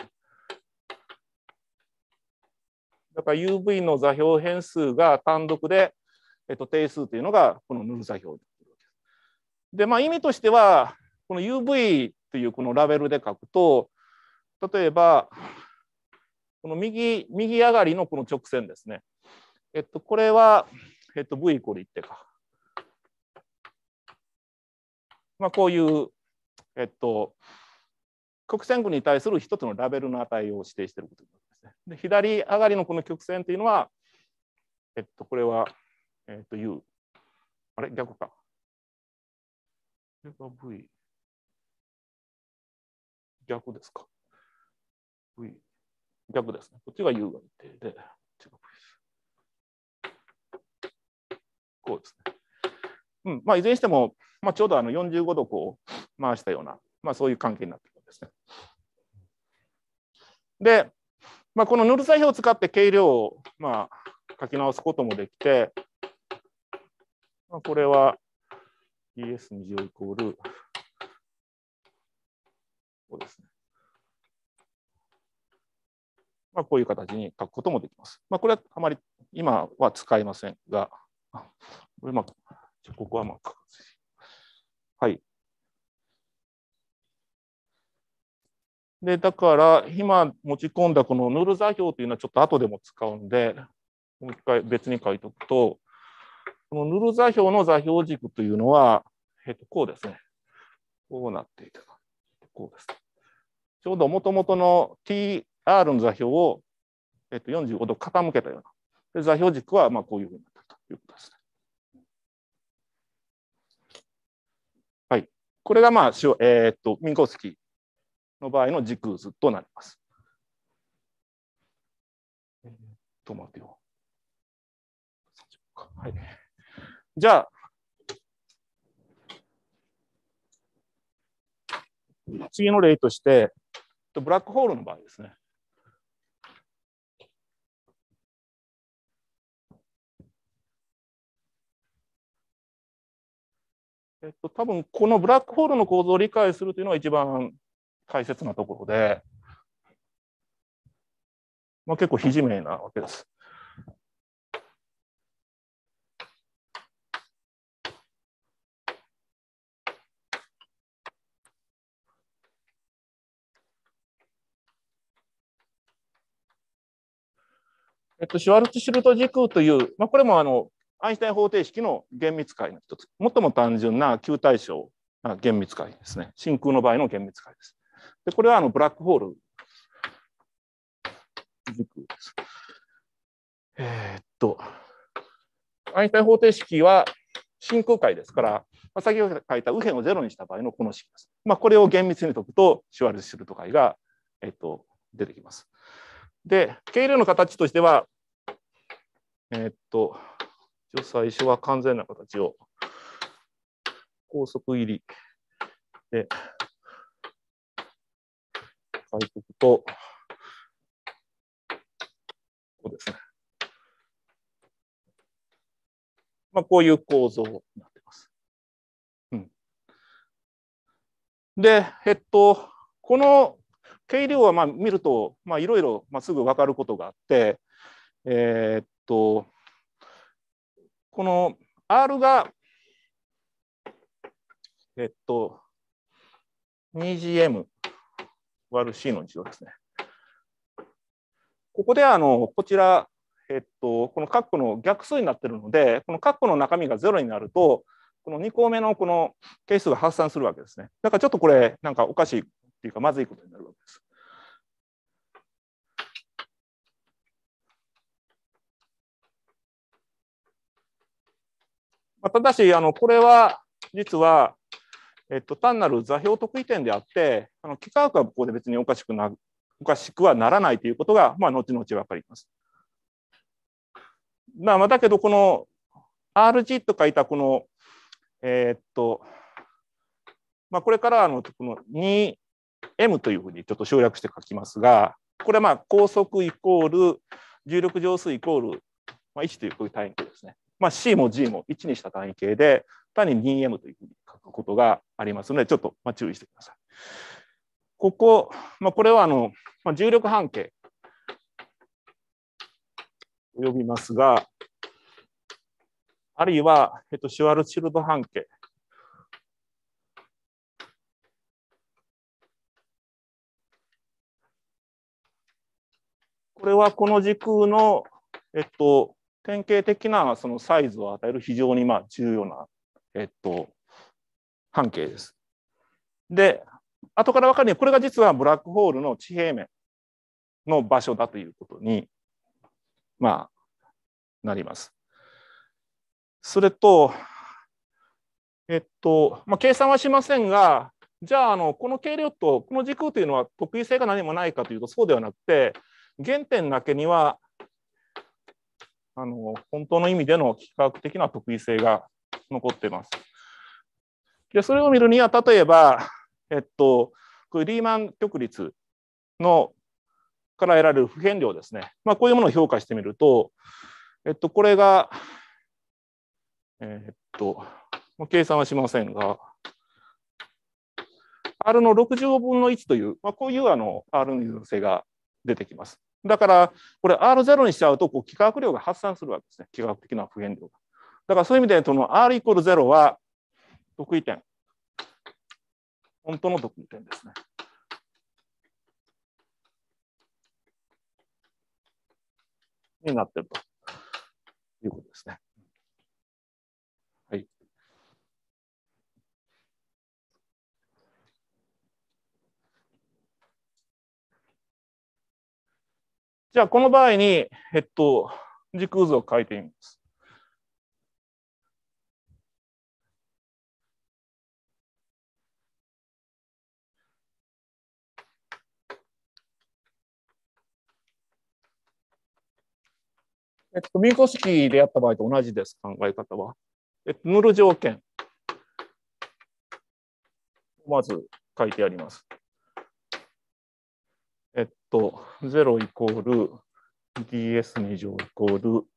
だから UV の座標変数が単独で、えっと、定数というのがこのヌル座標で、まあ、意味としては、この UV というこのラベルで書くと、例えば、この右、右上がりのこの直線ですね。えっと、これは、えっと、V イコール1定か。まあ、こういう、えっと、曲線群に対する一つのラベルの値を指定していることになる。ですね。で左上がりのこの曲線っていうのは、えっと、これは、えっと、U。あれ逆か。これが V。逆ですか。V。逆ですね。こっちが U が一定で、こっちが V です。こうですね。うん、まあ、いずれにしても、まあ、ちょうどあの45度こう回したような、まあ、そういう関係になってくるんですね。で、まあ、このヌル座表を使って計量をまあ書き直すこともできて、まあ、これは ES20 イコール、こうですね。まあ、こういう形に書くこともできます。まあ、これはあまり今は使いませんが、これまあ、ここはまあ、はい。でだから今持ち込んだこのヌール座標というのはちょっと後でも使うんでもう一回別に書いておくとこのヌル座標の座標軸というのは、えっと、こうですねこうなっていたこうですちょうどもともとの TR の座標を、えっと、45度傾けたようなで座標軸はまあこういうふうになったということですね。はい、これがまあ、えー、っとミンコスキの場合の軸図となります。えっと待てよ。はい、じゃあ、次の例として、ブラックホールの場合ですね。えっと、多分このブラックホールの構造を理解するというのが一番大切なところで、まあ、結構じめなわけです。えっと、シュワルツシルト時空という、まあ、これもあのアインシュタイン方程式の厳密解の一つ最も単純な球対称厳密解ですね真空の場合の厳密解です。でこれはあのブラックホール軸です。えー、っと、アインシュタイン方程式は真空解ですから、まあ、先ほど書いた右辺をゼロにした場合のこの式です。まあ、これを厳密に解くと、シュワルツシュルト解が、えー、っと、出てきます。で、経量の形としては、えー、っと、最初は完全な形を高速入りで、書いて解くと、こうですね。まあ、こういう構造になってます。うん、で、えっと、この計量はまあ見ると、まあ、いろいろすぐ分かることがあって、えー、っと、この R が、えっと、2GM 割る C の事情ですね。ここであのこちら、えっと、この括弧の逆数になってるのでこの括弧の中身が0になるとこの2項目のこの係数が発散するわけですね。だからちょっとこれなんかおかしいっていうかまずいことになるわけです。まあ、ただしあのこれは実はえっと、単なる座標得意点であってあの幾何学はここで別におかしくなおかしくはならないということが、まあ、後々分かります。まあ、だけどこの RG と書いたこのえー、っと、まあ、これからあのこの 2M というふうにちょっと省略して書きますがこれはまあ高速イコール重力乗数イコール、まあ、1というこういう単位形ですね。まあ、C も G も1にした単位形で単に 2M というふうにくことがありますので、ちょっとまあ注意してください。ここ、まあ、これはあの、まあ、重力半径呼びますが、あるいは、えっと、シュワルツシルド半径。これはこの時空の、えっと、典型的なそのサイズを与える非常にまあ重要な、えっと、半径です。で、後から分かるように、これが実はブラックホールの地平面の場所だということに、まあ、なります。それと、えっと、まあ、計算はしませんが、じゃああの、この軽量とこの時空というのは特異性が何もないかというと、そうではなくて、原点だけには、あの本当の意味での幾何学的な特異性が残っています。でそれを見るには例えば、えっと、こリーマン曲率のから得られる普遍量ですね、まあ、こういうものを評価してみると、えっと、これが、えっと、計算はしませんが、R の60分の1という、まあ、こういうあの R の優等性が出てきます。だから、これ R0 にしちゃうと、こう、幾何学量が発散するわけですね。幾何学的な普遍量が。だからそういう意味で、その R イコール0は、得意点。本当の得意点ですね。になってるということですね。はい。じゃあ、この場合に、えっと、軸図を書いてみます。えっと、ミーコスキーでやった場合と同じです、考え方は。えっと、塗る条件。まず書いてあります。えっと、0イコール ds2 乗イコール、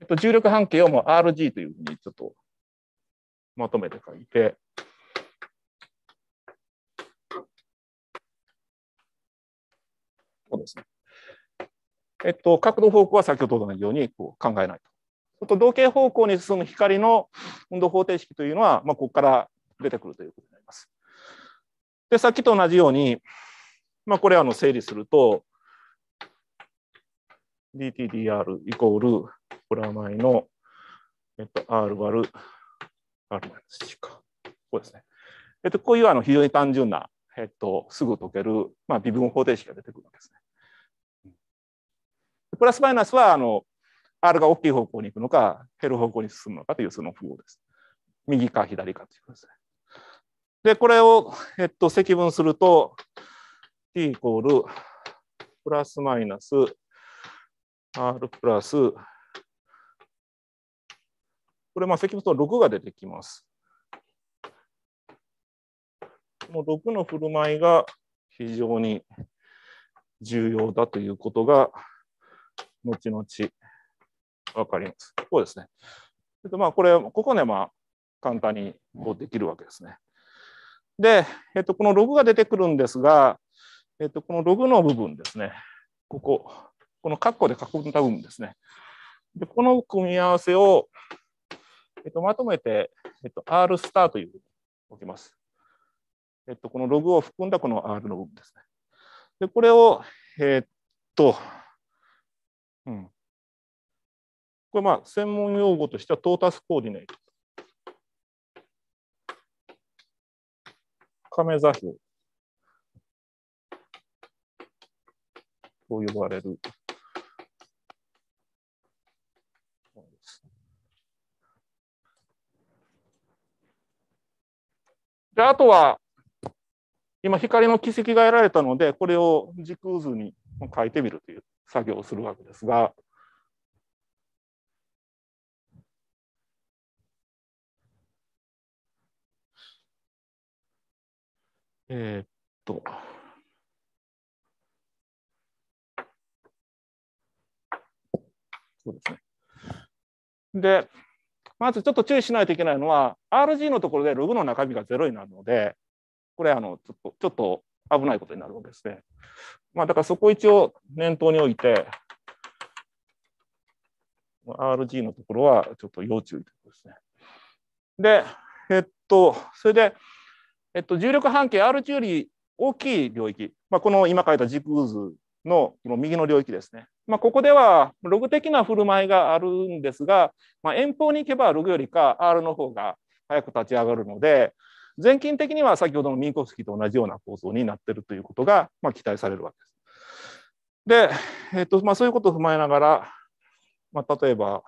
えっと、重力半径をもう rg というふうにちょっとまとめて書いて、えっと、角度方向は先ほどと同じようにこう考えないと。と同型方向に進む光の運動方程式というのは、まあ、ここから出てくるということになります。で、さっきと同じように、まあ、これあの整理すると、dtdr イコールプラマイの、えっと、r 割る r マイナスか。こうですね。えっと、こういうあの非常に単純な、えっと、すぐ解ける、まあ、微分方程式が出てくるわけですね。プラスマイナスはあの R が大きい方向に行くのか、減る方向に進むのかというその符号です。右か左かということですね。で、これを、えっと、積分すると、t イコール、プラスマイナス、r プラス、これ、まあ、積分すると6が出てきます。もう6の振る舞いが非常に重要だということが後々わかります。こうですね。えっと、まあこれ、ここね、まあ簡単にこうできるわけですね。で、えっと、このログが出てくるんですが、えっと、このログの部分ですね。ここ、この括弧で囲んだ部分ですね。で、この組み合わせを、えっと、まとめて、えっと、R スターという置きます。えっと、このログを含んだこの R の部分ですね。で、これを、えっと、うん、これまあ専門用語としてはトータスコーディネート。亀座標と呼ばれる。であとは今光の軌跡が得られたのでこれを時空図に書いてみるという作業をするわけですが、えー、っと、そうですね。で、まずちょっと注意しないといけないのは、RG のところでログの中身が0になるので、これあのちょっと、ちょっと危ないことになるわけですね。まあ、だからそこ一応念頭において、RG のところはちょっと要注意ということですね。で、えっと、それで、えっと、重力半径 R g より大きい領域、まあ、この今書いた軸図のこの右の領域ですね。まあ、ここではログ的な振る舞いがあるんですが、まあ、遠方に行けばログよりか R の方が早く立ち上がるので、全近的には先ほどのミンコフスキーと同じような構造になっているということが、まあ、期待されるわけです。で、えっとまあ、そういうことを踏まえながら、まあ、例えば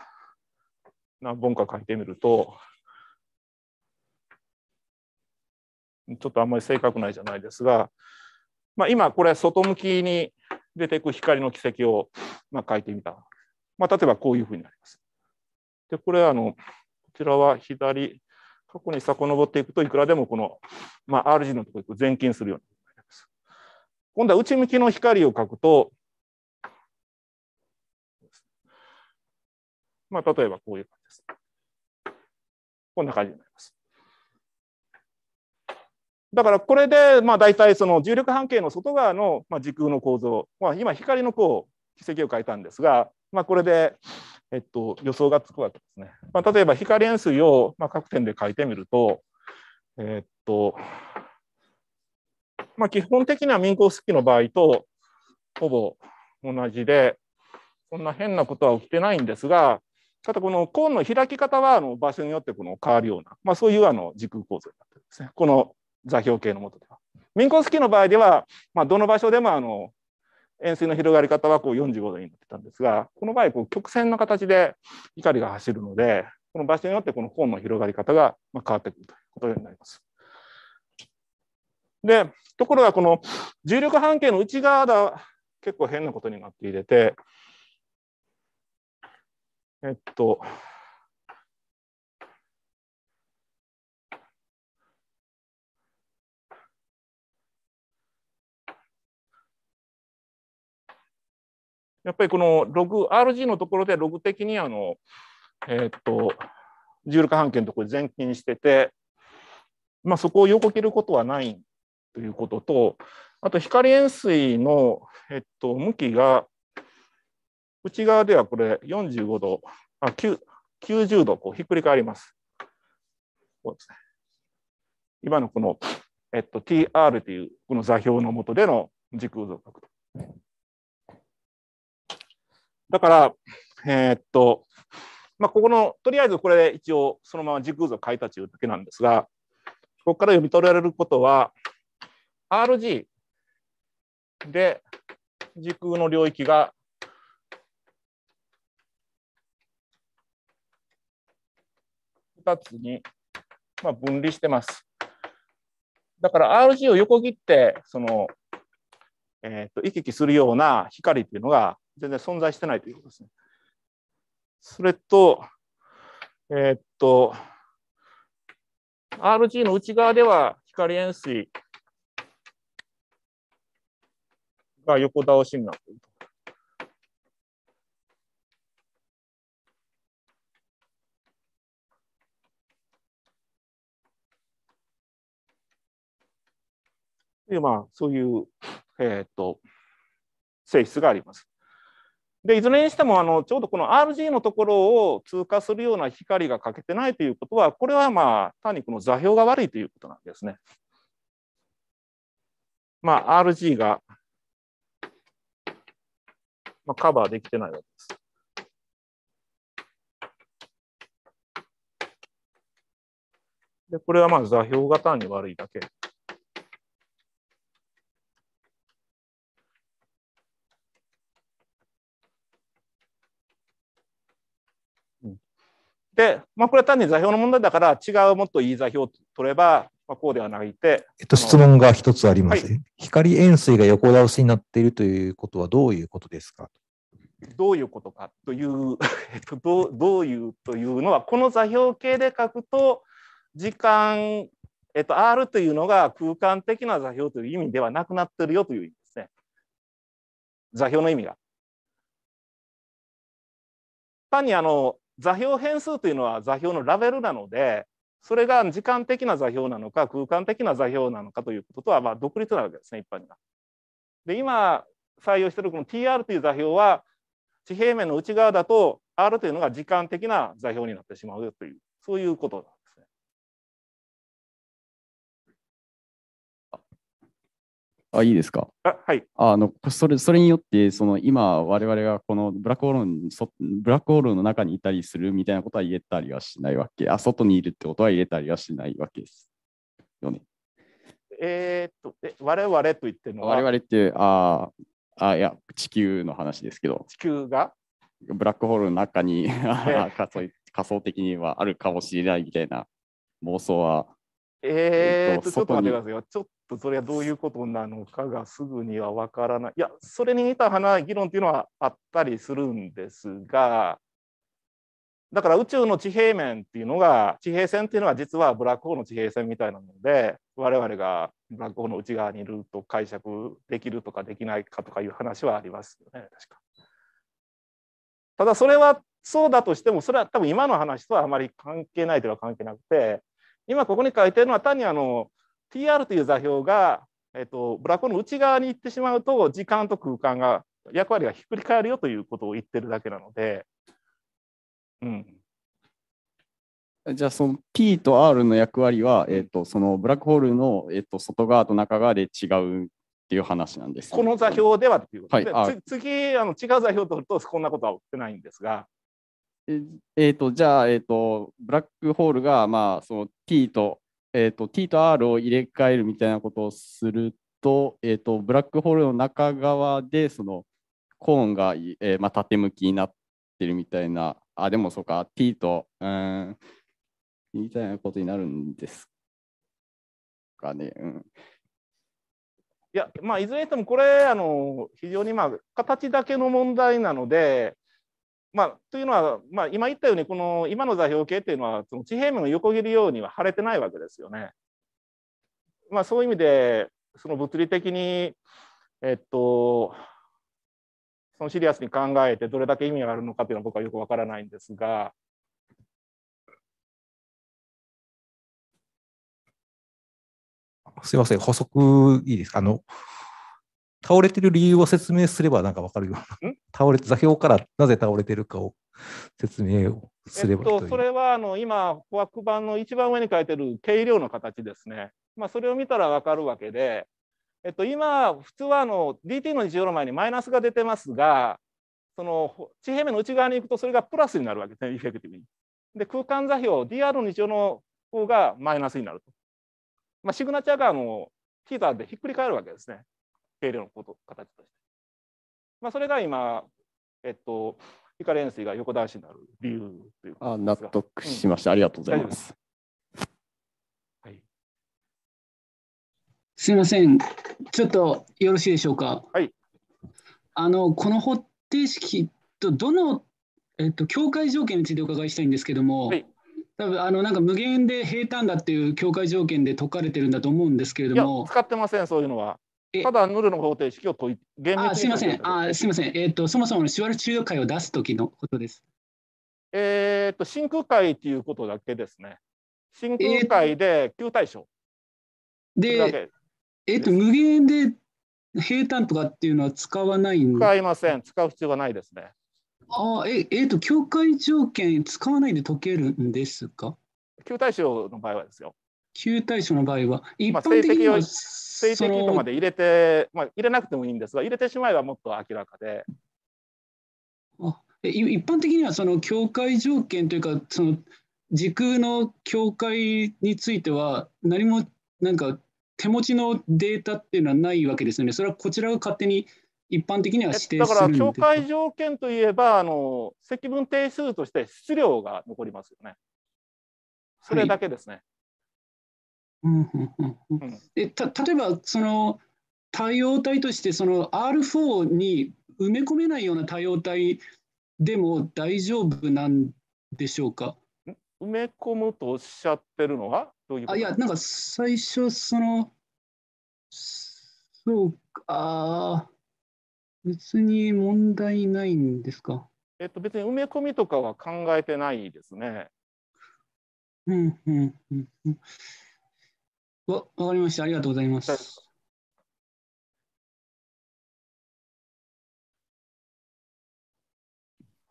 何本か書いてみると、ちょっとあんまり正確ないじゃないですが、まあ、今これ外向きに出ていく光の軌跡をまあ書いてみた。まあ、例えばこういうふうになります。で、これあの、こちらは左過去に遡っていくといくらでもこの、まあ、R 字のところに前近するようなになります。今度は内向きの光を描くと、まあ、例えばこういう感じです。こんな感じになります。だからこれで、まあ、大体その重力半径の外側の時空の構造、まあ、今光のこう軌跡を書いたんですが、まあ、これでえっと、予想がつくわけですね。まあ、例えば光円錐を、まあ、各点で書いてみると、えっと、まあ、基本的には民工式の場合とほぼ同じで、そんな変なことは起きてないんですが、ただこのコーンの開き方はあの場所によってこの変わるような、まあ、そういうあの時空構造になってるんですね。この座標系のもとでは。民工式の場合では、まあ、どの場所でもあの円錐の広がり方はこう45度になってたんですが、この場合、こう曲線の形で光が走るので、この場所によってこのコーンの広がり方が変わってくるということになります。で、ところがこの重力半径の内側だ結構変なことになっていれて、えっと、やっぱりこのログ、RG のところでログ的にあの、えー、っと、ジュール化半径のところで全近してて、まあ、そこを横切ることはないということと、あと光塩水の、えっと、向きが、内側ではこれ45度、あ90度こうひっくり返ります。こうですね、今のこの、えっと、TR というこの座標の下での時空像角と。だから、えー、っと、まあ、ここの、とりあえずこれ一応そのまま時空図を変えたというだけなんですが、ここから読み取られることは、RG で時空の領域が2つにまあ分離してます。だから RG を横切ってその、えー、と行き来するような光というのが全然存在してないということですね。それと、えー、っと、RG の内側では光塩水が横倒しになっていると。という、まあ、そういう、えー、っと、性質があります。でいずれにしてもあのちょうどこの RG のところを通過するような光が欠けてないということはこれはまあ単にこの座標が悪いということなんですね。まあ、RG が、まあ、カバーできてないわけです。でこれはまあ座標が単に悪いだけ。で、まあ、これは単に座標の問題だから、違うもっといい座標を取れば、まあ、こうではないて。えっと、質問が一つあります、はい、光円錐が横倒しになっているということはどういうことですかどういうことかという、えっと、どうどういうというのは、この座標系で書くと、時間、えっと、R というのが空間的な座標という意味ではなくなってるよという意味ですね。座標の意味が。単にあの座標変数というのは座標のラベルなのでそれが時間的な座標なのか空間的な座標なのかということとはまあ独立なわけですね一般には。で今採用しているこの TR という座標は地平面の内側だと R というのが時間的な座標になってしまうよというそういうことあ、いいですか。あはい。あの、それ、それによって、その、今、我々がこのブラックホールそブラックホールの中にいたりするみたいなことは言えたりはしないわけ。あ、外にいるってことは言えたりはしないわけです。よね。えー、っと、え、我々と言ってるのは。我々って、ああ、いや、地球の話ですけど。地球がブラックホールの中に仮想仮想的にはあるかもしれないみたいな妄想は。えー、っと、ちょっと待ってくださいよ。ちょっととそれはどういうことなのかがすぐには分からないいやそれに似た話議論っていうのはあったりするんですがだから宇宙の地平面っていうのが地平線っていうのは実はブラックホールの地平線みたいなので我々がブラックホールの内側にいると解釈できるとかできないかとかいう話はありますよね確か。ただそれはそうだとしてもそれは多分今の話とはあまり関係ないというのは関係なくて今ここに書いてるのは単にあの p r という座標が、えっと、ブラルの内側に行ってしまうと時間と空間が役割がひっくり返るよということを言ってるだけなので、うん、じゃあその P と R の役割は、えー、とそのブラックホールの、えー、と外側と中側で違うっていう話なんです、ね、この座標ではっていうことで、はい、次あの違う座標を取るとこんなことは起きてないんですが。えっ、えー、とじゃあ、えーと、ブラックホールが、まあ、その T とえーと、T と R を入れ替えるみたいなことをすると,、えーと、とブラックホールの中側でそのコーンが、えー、まあ、縦向きになってるみたいなあでもそうか T とうんみたいなことになるんですかね。うんいやまあ、いずれにしてもこれあの非常にまあ形だけの問題なのでまあ、というのは、まあ、今言ったようにこの今の座標系っていうのはその地平面を横切るようには晴れてないわけですよね。まあ、そういう意味でその物理的に、えっと、そのシリアスに考えてどれだけ意味があるのかというのは僕はよくわからないんですが。すみません補足いいですかあの倒れてる理由を説明すればなんかわかるような、倒れ座標からなぜ倒れてるかを説明をすればえっと、それはあの今、枠板の一番上に書いてる軽量の形ですね。まあ、それを見たらわかるわけで、えっと、今、普通はあの DT の24の前にマイナスが出てますが、その地平面の内側に行くとそれがプラスになるわけですね、イフェクティブに。で、空間座標、DR2 の方がマイナスになると。まあ、シグナチャーがあのヒーターでひっくり返るわけですね。計量のこと、形として。まあ、それが今、えっと、イカレ水が横倒しになる理由というあ納得しました、うん、ありがとうございます。はい、すみません、ちょっとよろしいでしょうか。はい、あのこの方程式とどの、えっと、境界条件についてお伺いしたいんですけども、はい、多分あのなんか無限で平坦だっていう境界条件で解かれてるんだと思うんですけれども。使ってません、そういうのは。ただヌルの方程式を解い厳密にすみませんあすみません、えーと、そもそものシュワル中華を出す時のことですえっ、と真空界っていうことだけですね真空界で急対象、でえっ、と無限で平坦とかっていうのは使わないん使いません使う必要がないですねあええーと、境界条件使わないで解けるんですか急対象の場合はですよ旧対象の場合は一般的には、水滴とまで入れて、まあ、入れなくてもいいんですが入れてしまえばもっと明らかで。あ一般的にはその境界条件というかその時空の境界については何もなんか手持ちのデータっていうのはないわけですよね。それはこちらが勝手に一般的には指定だから境界条件といえばあの積分定数として質量が残りますよね。それだけですね。はいでた例えばその多様体としてその R4 に埋め込めないような多様体でも大丈夫なんでしょうか埋め込むとおっしゃってるのはどういうことあいやなんか最初そのそうか別に問題ないんですかえっと別に埋め込みとかは考えてないですね。うんうんうんうんわ、わかりました。ありがとうございます。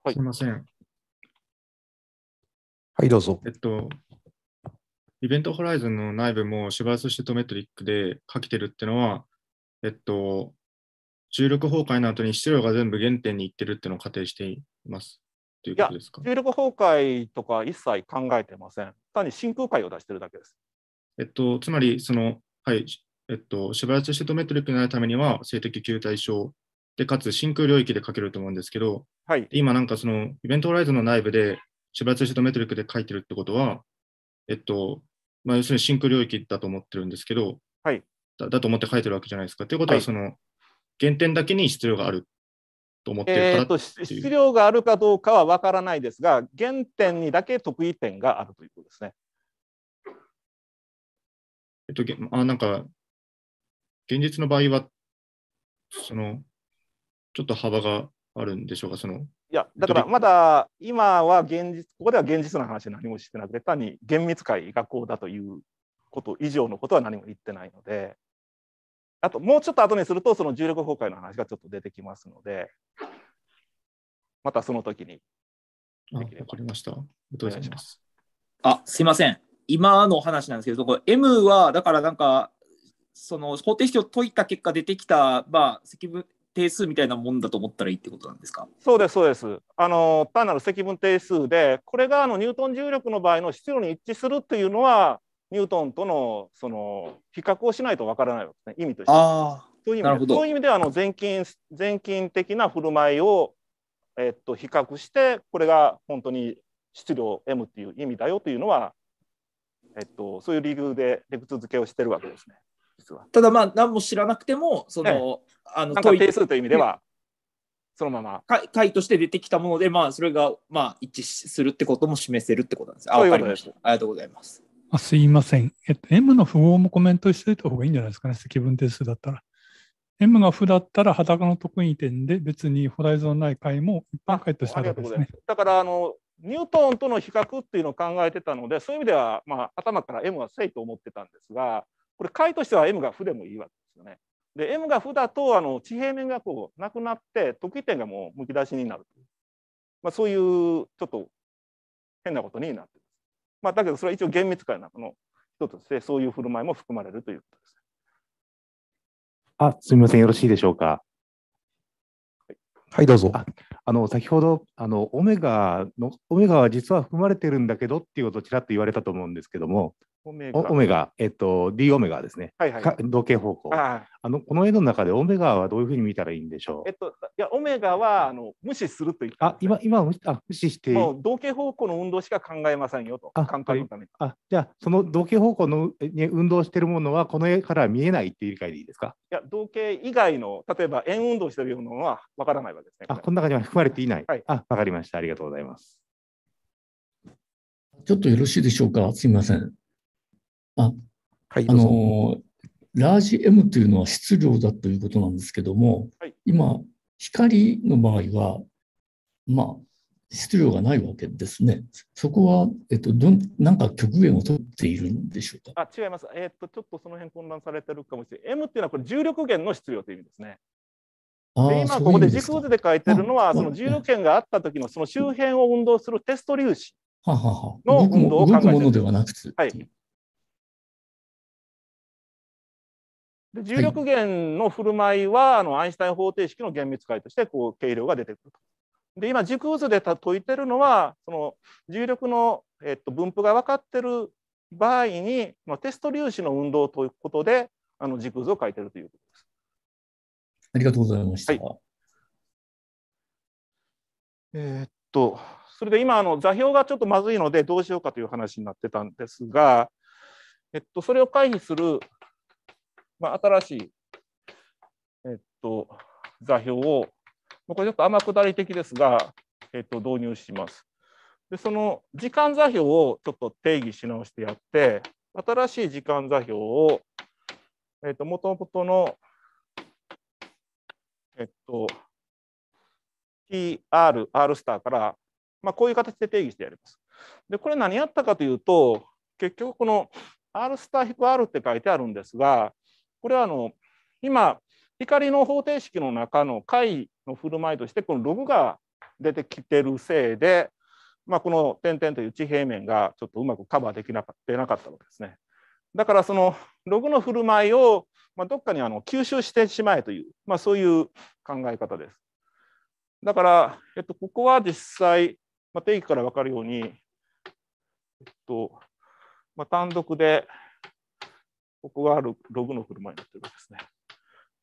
はい。すみません。はい、どうぞ。えっと、イベントホライズンの内部もシュバースシュートメトリックで書きてるっていうのは、えっと、重力崩壊の後に質量が全部原点にいってるっていうのを仮定していますということですか重力崩壊とか一切考えてません。単に真空界を出してるだけです。えっと、つまり、その、はい、えっと、シェバラチシュトメトリックになるためには、性的球対象で、かつ真空領域で書けると思うんですけど、はい、今なんかその、イベントホライズの内部で、シェバラチシュトメトリックで書いてるってことは、えっと、まあ、要するに真空領域だと思ってるんですけど、はい、だだと思って書いてるわけじゃないですか。ということは、その、はい、原点だけに質量があると思ってるから質量があるかどうかは分からないですが、原点にだけ得意点があるということですね。っと、あなんか、現実の場合は、その、ちょっと幅があるんでしょうか、その。いや、だからまだ今は現実、ここでは現実の話何もしてなくて、単に厳密会学校だということ以上のことは何も言ってないので、あともうちょっと後にすると、その重力崩壊の話がちょっと出てきますので、またその時にできれば。わかりました。お願いします。あ、すいません。今のお話なんですけど、こ M はだからなんか、その方程式を解いた結果出てきた、まあ、積分定数みたいなもんだと思ったらいいってことなんですかそうです、そうです。あの単なる積分定数で、これがあのニュートン重力の場合の質量に一致するというのは、ニュートンとのその比較をしないとわからないわけですね、意味として。あそういう意味では、全いう意近的な振る舞いを、えっと、比較して、これが本当に質量 M っていう意味だよというのはえっと、そういう理由でレグ続けをしてるわけですね。実はただまあ何も知らなくてもその、あのなん定数という意味では、そのまま解として出てきたもので、まあ、それが、まあ、一致するってことも示せるってことなんです。あ、わかりました。ありがとうございます。あすいません、えっと。M の符号もコメントしておいた方がいいんじゃないですかね、積分定数だったら。M が負だったら裸の得意点で別にホライゾンない解も一般回としたわけですね。だからあのニュートンとの比較っていうのを考えてたのでそういう意味では、まあ、頭から M は正と思ってたんですがこれ解としては M が負でもいいわけですよね。で M が負だとあの地平面がこうなくなって時点がもうむき出しになるまあ、そういうちょっと変なことになってます。まあ、だけどそれは一応厳密解なこの一つで、そういう振る舞いも含まれるということです。あすみませんよろしいでしょうか。はい、はい、どうぞ。あの先ほどあのオメガのオメガは実は含まれてるんだけどっていうことをちらっと言われたと思うんですけどもオメガ。オメガ、えっと、D オメガですね。はいはい、同型方向。あの、この絵の中でオメガはどういうふうに見たらいいんでしょう。えっと、いや、オメガは、あの、無視すると言って、ね、あ、今、今、あ、無視して。もう同型方向の運動しか考えませんよと。あ、感覚のためあ、じゃあ、その同型方向の、に運動しているものは、この絵から見えないっていう理解でいいですか。いや、同型以外の、例えば、円運動しているようなのは、わからないわけですね。あ、この中には含まれていない。はい。あ、わかりました。ありがとうございます。ちょっとよろしいでしょうか。すみません。あ、はい、あのラージ M というのは質量だということなんですけども、はい、今、光の場合は、まあ、質量がないわけですね。そこは、えっと、どんなんか極限を取っているんでしょうか。あ違います、えー、っと。ちょっとその辺混乱されてるかもしれない。M っていうのはこれ重力源の質量という意味ですね。で今ここで軸図で書いてるのはその重力圏があった時のその周辺を運動するテスト粒子の運動を考えてる。ははは動くものではなくて。はい、で重力源の振る舞いは、あのアインシュタイン方程式の厳密解としてこう計量が出てくると。で今軸渦で解いてるのはその重力の、えっと、分布が分かってる場合に、まあ、テスト粒子の運動ということであの軸図を書いてるということです。ありがとうございました。はい、えー、っとそれで今あの座標がちょっとまずいのでどうしようかという話になってたんですが、えっと、それを回避するまあ、新しい、えっと、座標を、これちょっと天下り的ですが、えっと、導入します。で、その時間座標をちょっと定義し直してやって、新しい時間座標を、えっと、もともとの、えっと、TR、R スターから、まあ、こういう形で定義してやります。で、これ何やったかというと、結局この R スター -R って書いてあるんですが、これはあの今光の方程式の中の解の振る舞いとしてこのログが出てきてるせいで、まあ、この点々という地平面がちょっとうまくカバーできなかったわけですね。だからそのログの振る舞いを、まあ、どっかにあの吸収してしまえという、まあ、そういう考え方です。だから、えっと、ここは実際、まあ、定義から分かるように、えっとまあ、単独でここがログの振る舞いになってるわけですね。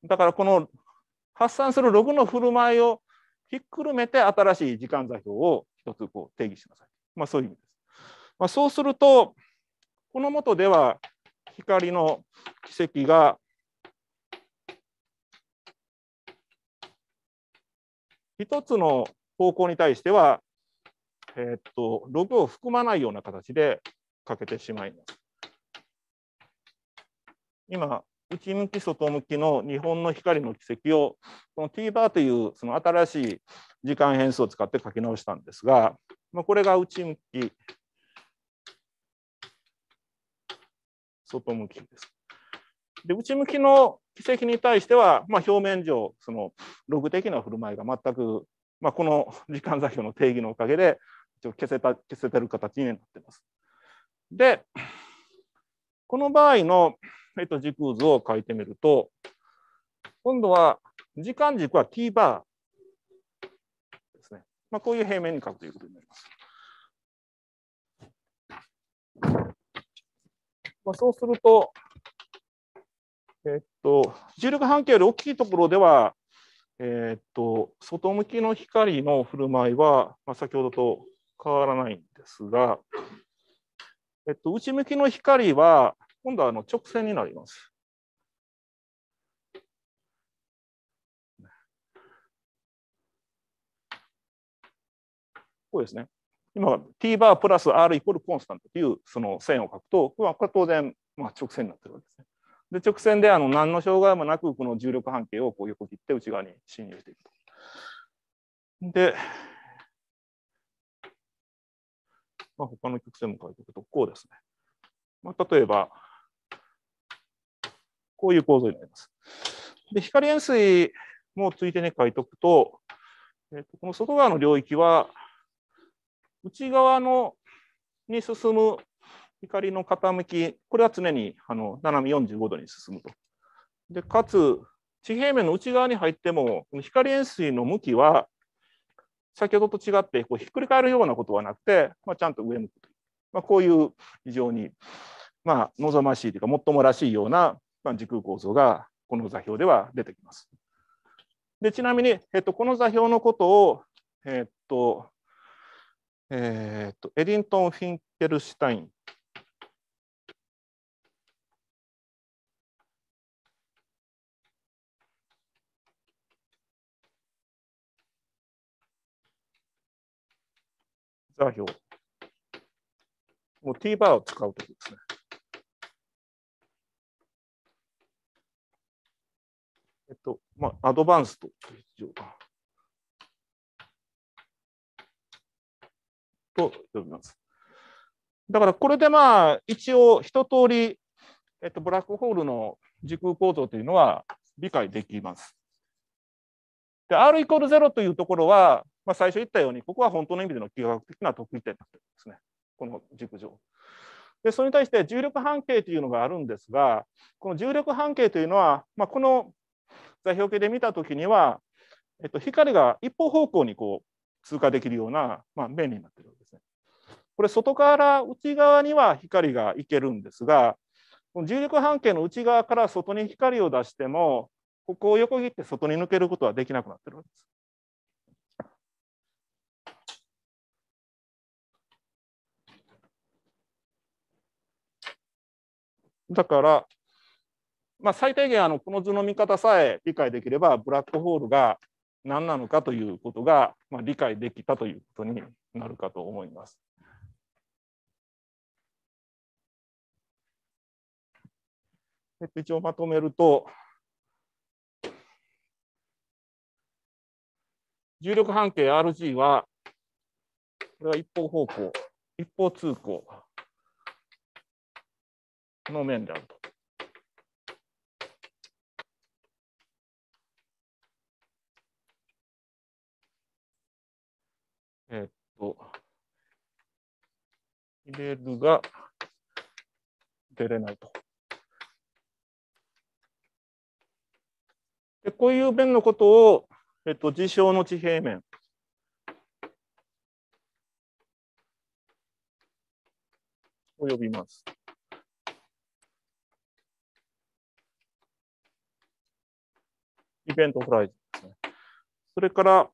だからこの発散するログの振る舞いをひっくるめて新しい時間座標を一つこう定義しなさい。まあそういう意味です。まあ、そうすると、この元では光の軌跡が一つの方向に対しては、えー、っとログを含まないような形でかけてしまいます。今、内向き外向きの日本の光の軌跡をこの T バーというその新しい時間変数を使って書き直したんですが、まあ、これが内向き外向きです。で内向きの軌跡に対しては、まあ、表面上そのログ的な振る舞いが全く、まあ、この時間座標の定義のおかげで消せた消せてる形になってます。でこの場合のえっと、軸図を書いてみると、今度は時間軸は t バーですね。まあ、こういう平面に書くということになります。まあ、そうすると、えっと、重力半径より大きいところでは、えっと、外向きの光の振る舞いは、まあ、先ほどと変わらないんですが、えっと、内向きの光は、今度はあの直線になります。こうですね。今、t バープラス r イコールコンスタントというその線を書くと、まあ、これは当然、まあ、直線になってるわけですね。で、直線であの何の障害もなく、この重力半径をこう横切って内側に侵入していくと。で、まあ、他の曲線も書いておくと、こうですね。まあ、例えば、こういう構造になります。で光塩水もついてね、書いておくと、えー、とこの外側の領域は、内側のに進む光の傾き、これは常にあの斜め45度に進むと。でかつ、地平面の内側に入っても、光塩水の向きは、先ほどと違ってこうひっくり返るようなことはなくて、まあ、ちゃんと上向くという、まあ、こういう非常に、まあ、望ましいというか、もっともらしいようなまあ、時空構造がこの座標では出てきます。でちなみに、えっと、この座標のことを、えっとえっとエディントン・フィンケルシュタイン座標、もう t バーを使うときですね。えっと、まあ、アドバンストと呼びます。だからこれでまあ一応一通り、えっと、ブラックホールの時空構造というのは理解できます。で、R イコール0というところは、まあ、最初言ったように、ここは本当の意味での幾何学的な得意点なんですね。この軸上。で、それに対して重力半径というのがあるんですが、この重力半径というのは、まあ、この座標系で見たときには、えっと、光が一方方向にこう通過できるような、まあ、面になってるわけですね。これ外から内側には光がいけるんですが、重力半径の内側から外に光を出しても、ここを横切って外に抜けることはできなくなってるわけです。だから、まあ、最低限あのこの図の見方さえ理解できればブラックホールが何なのかということが、まあ、理解できたということになるかと思います。え一応まとめると重力半径 RG はこれは一方方向一方通行の面であると。えー、っと、入れるが、出れないと。でこういう面のことを、えっと、事象の地平面。を呼びます。イベントフライズですね。それから、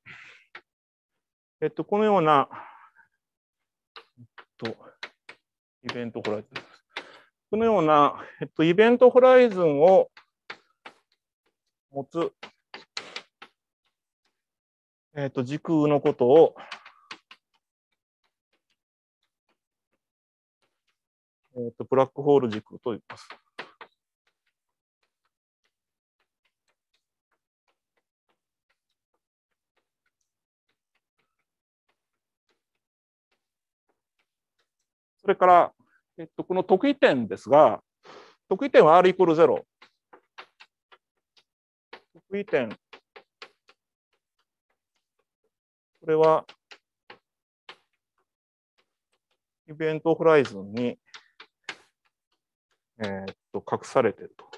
えっと、このような、えっと、イベントホライズン。このような、えっと、イベントホライズンを持つ、えっと、時空のことを、えっと、ブラックホール時空と言います。それから、えっと、この得意点ですが、得意点は R イコール0。得意点。これは、イベントホライズンに、えー、っと、隠されてると。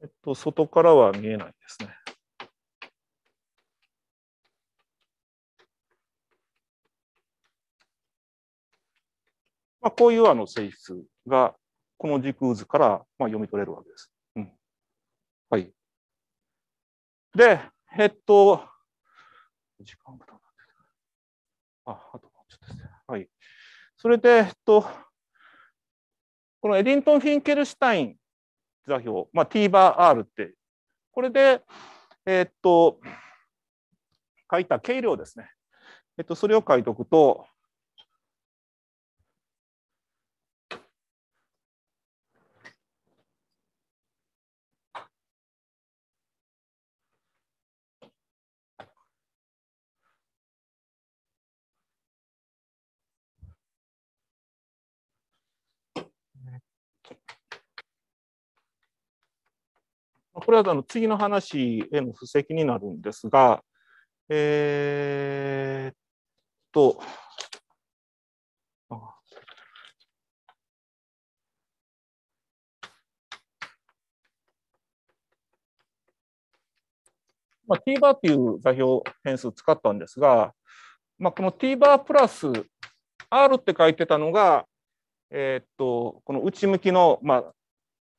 えっと、外からは見えないですね。まあ、こういうあの性質が、この軸図からまあ読み取れるわけです。うん、はい。で、えっと、時間がどうなってあ、あとちょっとですね。はい。それで、えっと、このエディントン・フィンケルシュタイン座標、まあ、T バー R って、これで、えっと、書いた計量ですね。えっと、それを書いておくと、これはあの次の話への布石になるんですが、えー、っと、まあ、t バーという座標変数使ったんですが、まあ、この t バープラス r って書いてたのが、えー、っとこの内向きの、まあ、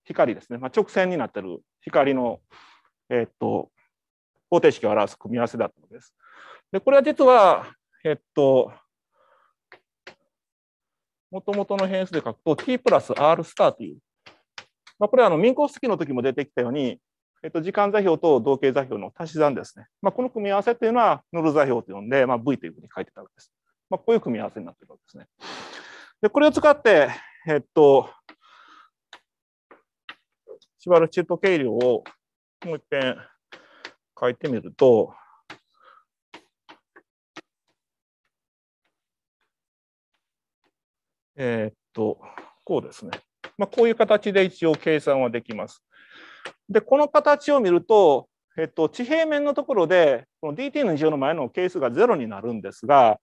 光ですね、まあ、直線になってる光の、えっと、方程式を表す組み合わせだったのです。で、これは実は、えっと、もともとの変数で書くと t プラス r スターという、まあ、これはあの民工式の時も出てきたように、えっと、時間座標と同型座標の足し算ですね。まあ、この組み合わせというのはノル座標と呼んで、まあ、v というふうに書いてたわけです。まあ、こういう組み合わせになってるわけですね。で、これを使って、えっと、シバルチュート計量をもう一遍書いてみると、えー、っと、こうですね。まあ、こういう形で一応計算はできます。で、この形を見ると、えっと、地平面のところで、この dt の2乗の前の係数が0になるんですが、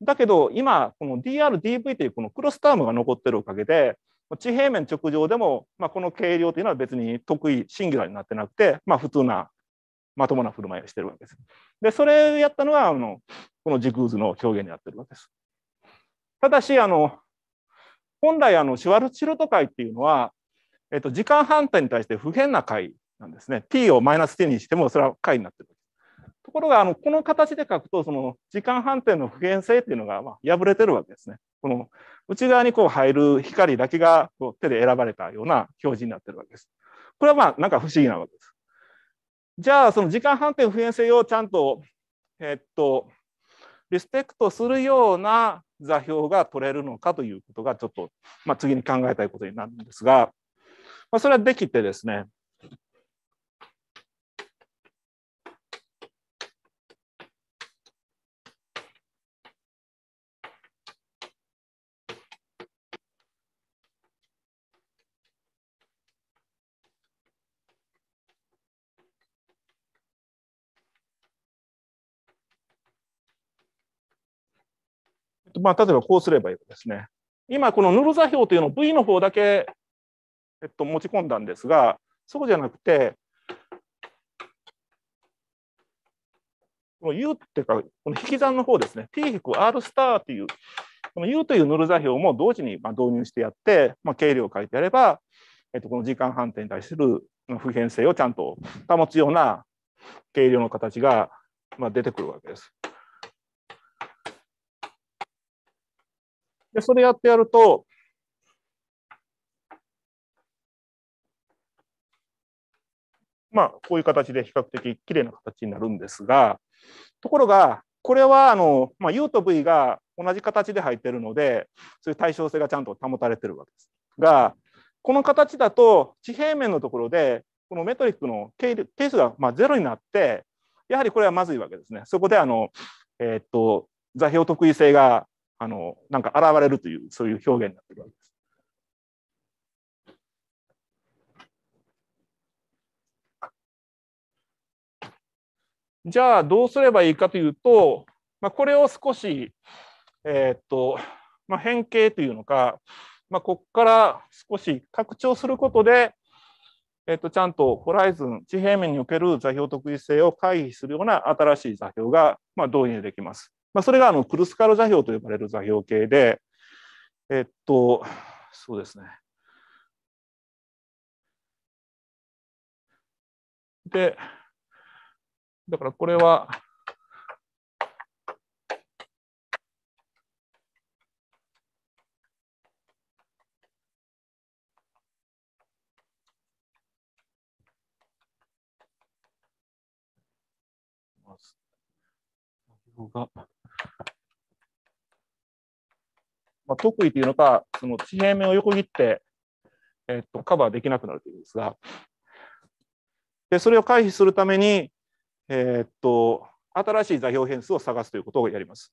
だけど今、この dr、dv というこのクロスタームが残ってるおかげで、地平面直上でも、まあ、この軽量というのは別に得意シンギュラーになってなくて、まあ、普通なまともな振る舞いをしてるわけです。でそれやったのはあのこの軸図の表現になってるわけです。ただしあの本来あのシュワルツシルト解っていうのは、えっと、時間反対に対して不変な解なんですね。t をマイナス t にしてもそれは解になってるわけです。ところがあのこの形で書くとその時間反転の不変性っていうのがまあ破れてるわけですね。この内側にこう入る光だけがこう手で選ばれたような表示になってるわけです。これはまあなんか不思議なわけです。じゃあその時間反転不変性をちゃんと、えっと、リスペクトするような座標が取れるのかということがちょっと、まあ、次に考えたいことになるんですが、まあ、それはできてですねまあ、例えばこうすればいいですね。今、このヌル座標というのを V の方だけ、えっと、持ち込んだんですが、そうじゃなくて、この U っていうか、この引き算の方ですね、T-R スターという、この U というヌル座標も同時に導入してやって、まあ、計量を書いてやれば、えっと、この時間判定に対する普遍性をちゃんと保つような計量の形が、まあ、出てくるわけです。で、それやってやると、まあ、こういう形で比較的綺麗な形になるんですが、ところが、これはあの、まあ、U と V が同じ形で入ってるので、そういう対称性がちゃんと保たれてるわけです。が、この形だと地平面のところで、このメトリックの係数がまあ0になって、やはりこれはまずいわけですね。そこであの、えー、っと座標特異性があのなんか現れるというそういう表現になってるわけです。じゃあどうすればいいかというと、まあ、これを少し、えっ、とまあ、変形というのか、まあ、ここから少し拡張することで、えっ、とちゃんとホライズン地平面における座標特異性を回避するような新しい座標が、まあ、導入できます。まあ、それがあのクルスカル座標と呼ばれる座標系で、えっと、そうですね。で、だからこれは、がまあ、特異というのか、その地平面を横切って、えっと、カバーできなくなるというんですが、でそれを回避するために、えー、っと、新しい座標変数を探すということをやります。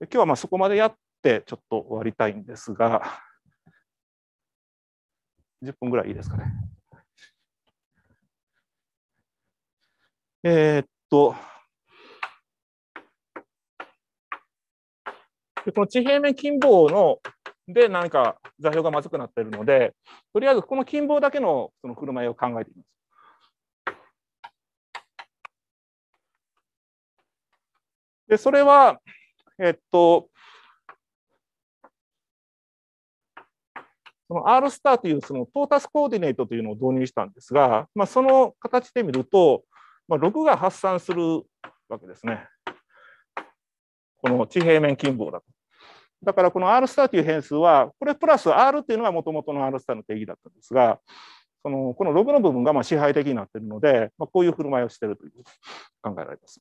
で今日はまあそこまでやって、ちょっと終わりたいんですが、10分ぐらいいいですかね。えー、っと、この地平面近傍ので何か座標がまずくなっているので、とりあえずこの近傍だけのその振る舞いを考えています。で、それは、えっと、その R スターというそのトータスコーディネートというのを導入したんですが、まあ、その形で見ると、まあ、6が発散するわけですね。この地平面近傍だと。だからこの R スターという変数は、これプラス R っていうのがもともとの R スターの定義だったんですが、そのこのログの部分がまあ支配的になっているので、まあ、こういう振る舞いをしているという考えられます。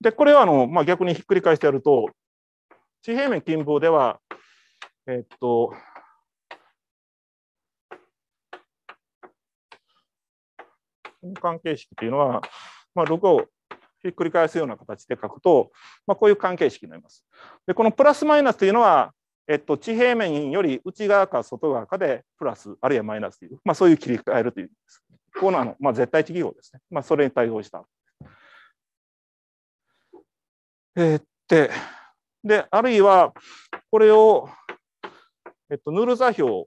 で、これはあの、まあ、逆にひっくり返してやると、地平面近傍では、えっと、この関係式というのは、まあ、ログをひっくり返すような形で書くと、まあ、こういう関係式になります。でこのプラスマイナスというのは、えっと、地平面より内側か外側かでプラスあるいはマイナスという、まあ、そういう切り替えるというこうなの、まあ、絶対値記号ですね、まあ、それに対応した。えー、でであるいはこれを、えっと、ヌル座標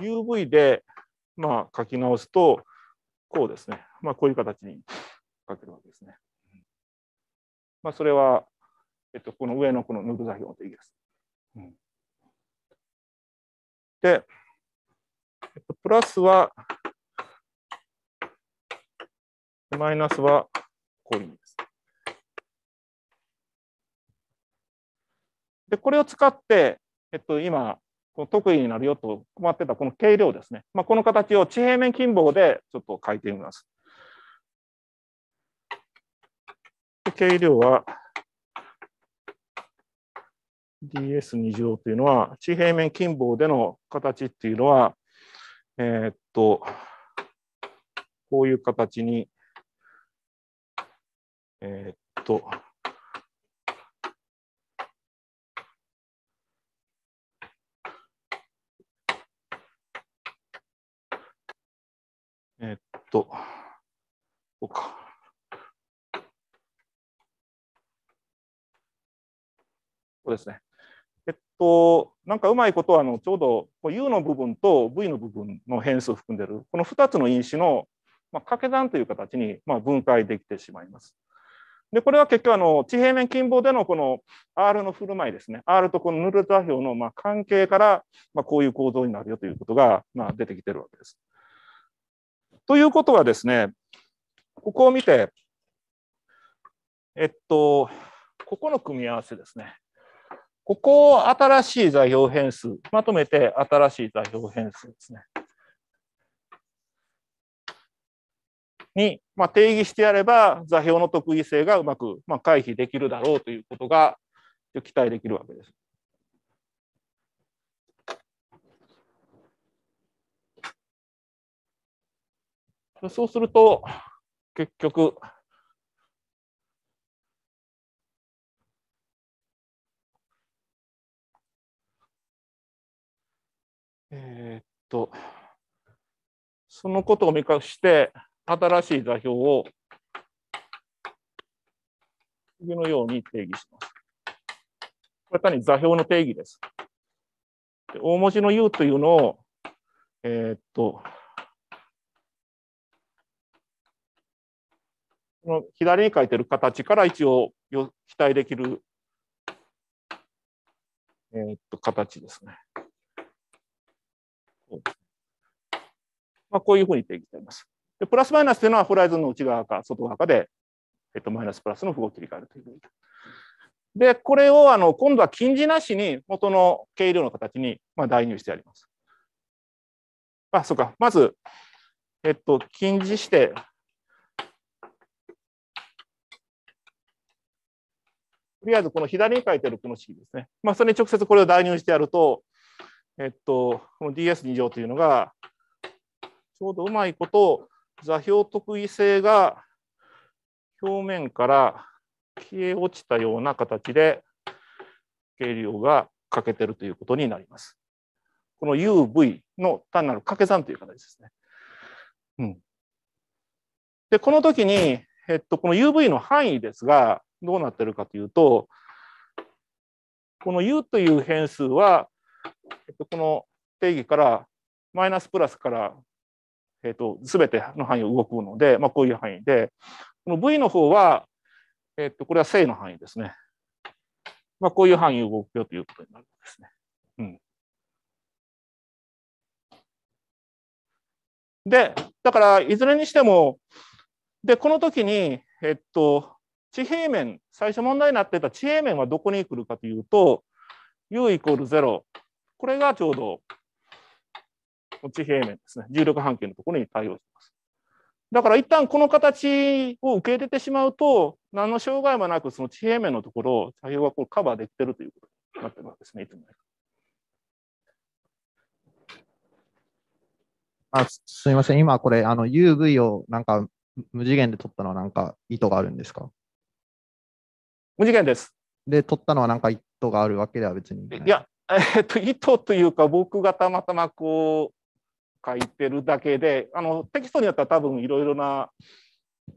UV で、まあ、書き直すとこうですね、まあ、こういう形にかけるわけですね。まあ、それは、えっと、この上のこのヌル座標の定義です。で、プラスは、マイナスはこういう意味です。で、これを使って、えっと、今、この得意になるよと困ってたこの計量ですね。まあ、この形を地平面金棒でちょっと書いてみます。計量は ds2 乗というのは、地平面近傍での形っていうのは、えー、っと、こういう形に、えー、っと、と、なんかうまいことはあのちょうど U の部分と V の部分の変数を含んでいるこの2つの因子のまあ、掛け算という形にまあ分解できてしまいます。でこれは結局あの地平面近傍でのこの R の振る舞いですね R とこのヌル座標のまあ関係からまあこういう構造になるよということがまあ出てきてるわけです。ということはですねここを見てえっとここの組み合わせですねここを新しい座標変数、まとめて新しい座標変数ですね。に、まあ、定義してやれば座標の特異性がうまく、まあ、回避できるだろうということが期待できるわけです。そうすると結局えー、っと、そのことを見かして、新しい座標を次のように定義します。これ単に座標の定義です。で大文字の U というのを、えー、っと、この左に書いてる形から一応期待できる、えー、っと形ですね。と、まあ、こういうふうに定義しています。でプラスマイナスというのはホライズンの内側か外側かで、えっと、マイナスプラスの符号を切り替えるというで、これをあの今度は近似なしに元の計量の形にまあ代入してやります。あ、そうか。まず、えっと、近似して、とりあえずこの左に書いてあるこの式ですね。まあ、それに直接これを代入してやると、えっと、この DS2 乗というのが、ちょうどうまいこと座標特異性が表面から消え落ちたような形で計量が欠けてるということになります。この UV の単なる掛け算という形ですね。うん、で、この時に、えっと、この UV の範囲ですが、どうなってるかというと、この U という変数はこの定義からマイナスプラスから、えっと全ての範囲を動くので、まあ、こういう範囲で、この V の方は、えっとこれは正の範囲ですね。まあ、こういう範囲を動くよということになるんですね。うん、で、だからいずれにしても、で、この時に、えっと、地平面、最初問題になってた地平面はどこに来るかというと、u イコール0、これがちょうど地平面ですね、重力半径のところに対応します。だから一旦この形を受け入れてしまうと、何の障害もなくその地平面のところを作業がこうカバーできてるということになってるわけですね、いつも。あすみません、今これあの UV をなんか無次元で取ったのはなんか意図があるんですか無次元です。で、取ったのはなんか意図があるわけでは別にいや、えっと、意図というか僕がたまたまこう書いてるだけであのテキストによっては多分いろいろな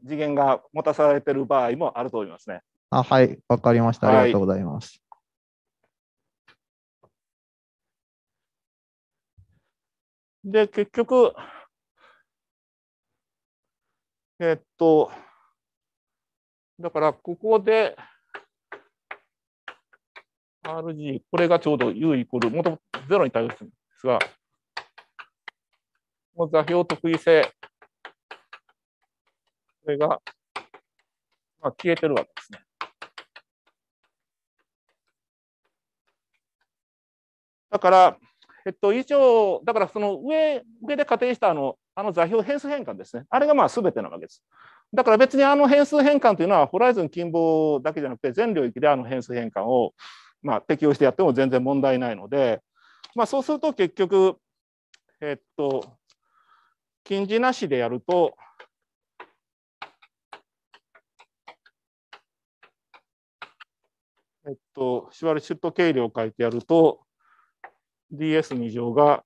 次元が持たされてる場合もあると思いますね。あはい、わかりました。ありがとうございます。はい、で、結局、えっと、だからここで、RG、これがちょうど U イコール、もともと0に対応するんですが、この座標特異性、これが、まあ、消えてるわけですね。だから、えっと、以上、だからその上上で仮定したあのあの座標変数変換ですね。あれがまあ全てなわけです。だから別にあの変数変換というのは、ホライズン近傍だけじゃなくて、全領域であの変数変換をまあ、適用してやっても全然問題ないので、まあ、そうすると結局、えっと、禁じなしでやると、えっと、シュワルシュット計量を書いてやると、ds2 乗が、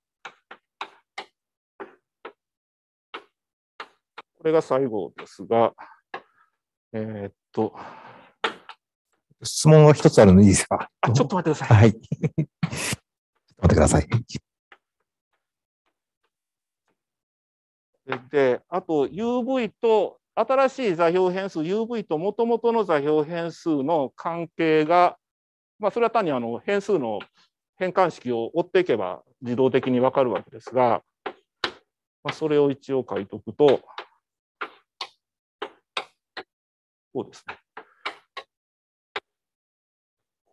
これが最後ですが、えー、っと、質問が一つあるのいいですかあ、ちょっと待ってください。はい。ちょっと待ってください。で、あと UV と、新しい座標変数 UV ともともとの座標変数の関係が、まあ、それは単にあの変数の変換式を追っていけば自動的にわかるわけですが、まあ、それを一応書いとくと、こうですね。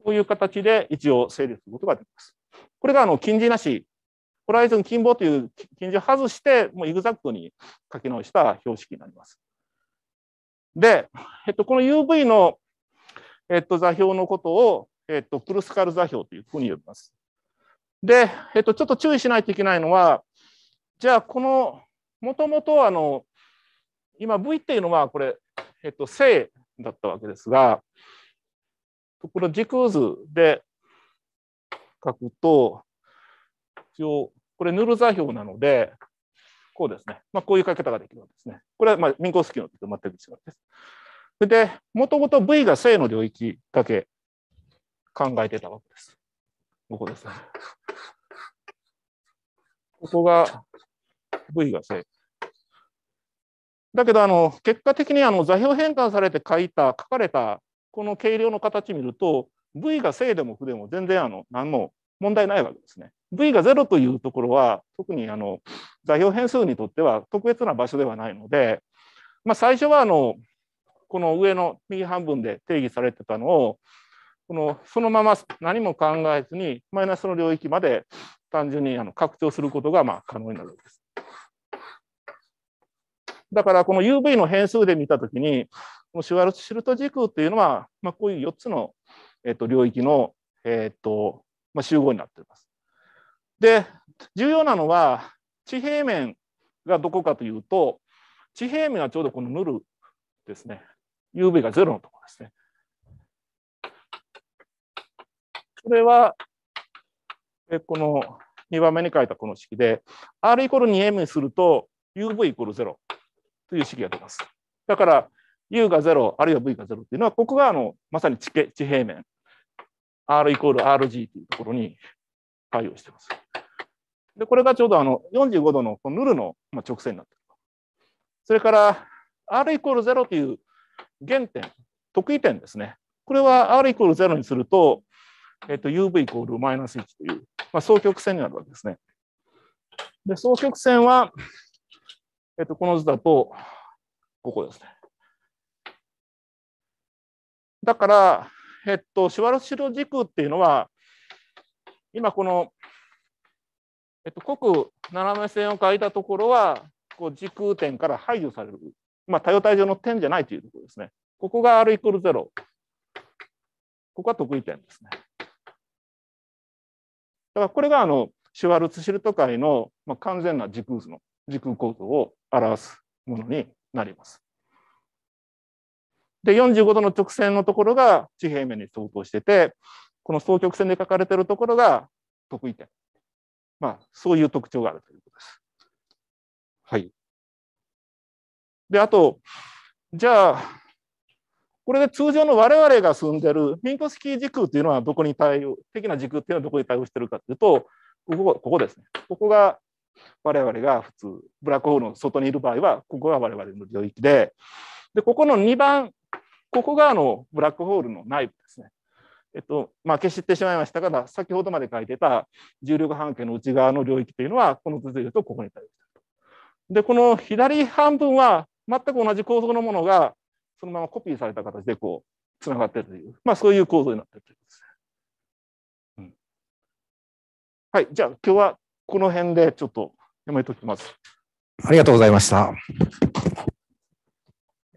という形で一応整理することができます。これがあの近似なし、ホライズン近傍という近似を外して、もうイグザクトに書き直した標識になります。で、えっと、この UV の、えっと、座標のことを、えっと、クルスカル座標というふうに呼びます。で、えっと、ちょっと注意しないといけないのは、じゃあ、この、もともとあの、今 V っていうのは、これ、えっと、正だったわけですが、ところ軸図で書くと、一応、これヌル座標なので、こうですね。まあ、こういう書き方ができるわけですね。これはまあミンスキーの時と全く違うです。それで、もともと V が正の領域だけ考えてたわけです。ここですね。ここが V が正。だけど、あの、結果的にあの座標変換されて書いた、書かれたこの計量の形見ると V が正でも負でも全然あの何も問題ないわけですね。V が0というところは特にあの座標変数にとっては特別な場所ではないので、まあ、最初はあのこの上の右半分で定義されてたのをこのそのまま何も考えずにマイナスの領域まで単純にあの拡張することがまあ可能になるわけです。だからこの UV の変数で見たときにこのシュワルツシュルト時空というのは、まあ、こういう4つの、えー、と領域の、えーとまあ、集合になっています。で重要なのは地平面がどこかというと地平面はちょうどこのヌルですね UV が0のところですね。これはこの2番目に書いたこの式で R イコール 2m にすると UV イコール0という式が出ます。だから u が0、あるいは v が0っていうのは、ここがあのまさに地形地平面、r イコール rg というところに対応しています。で、これがちょうどあの45度のこのヌルの直線になっている。それから r イコール0という原点、得意点ですね。これは r イコール0にすると、えっと、uv イコールマイナス1という、まあ、双極線になるわけですね。で、双極線は、えっと、この図だと、ここですね。だから、えっと、シュワルツシュ時軸っていうのは、今この、えっと、濃く斜め線を書いたところは、こう時空点から排除される。まあ、多様体上の点じゃないというところですね。ここが R イコールロ。ここは得意点ですね。だからこれがあのシュワルツシルト界の完全な時空図の時空構造を表すものになります。で、45度の直線のところが地平面に相当してて、この双極線で書かれているところが得意点。まあ、そういう特徴があるということです。はい。で、あと、じゃあ、これで通常の我々が住んでるミンコスキー時空というのはどこに対応、的な時空っていうのはどこに対応しているかというと、ここここですね。ここが我々が普通、ブラックホールの外にいる場合は、ここが我々の領域で、で、ここの2番ここがあのブラックホールの内部ですね。えっとまあ、消してしまいましたが、先ほどまで書いてた重力半径の内側の領域というのは、この図でいうとここに対してると。で、この左半分は全く同じ構造のものが、そのままコピーされた形でこう、つながっているという、まあ、そういう構造になっているということですね。うん、はい、じゃあ今日はこの辺でちょっとやめときます。ありがとうございました。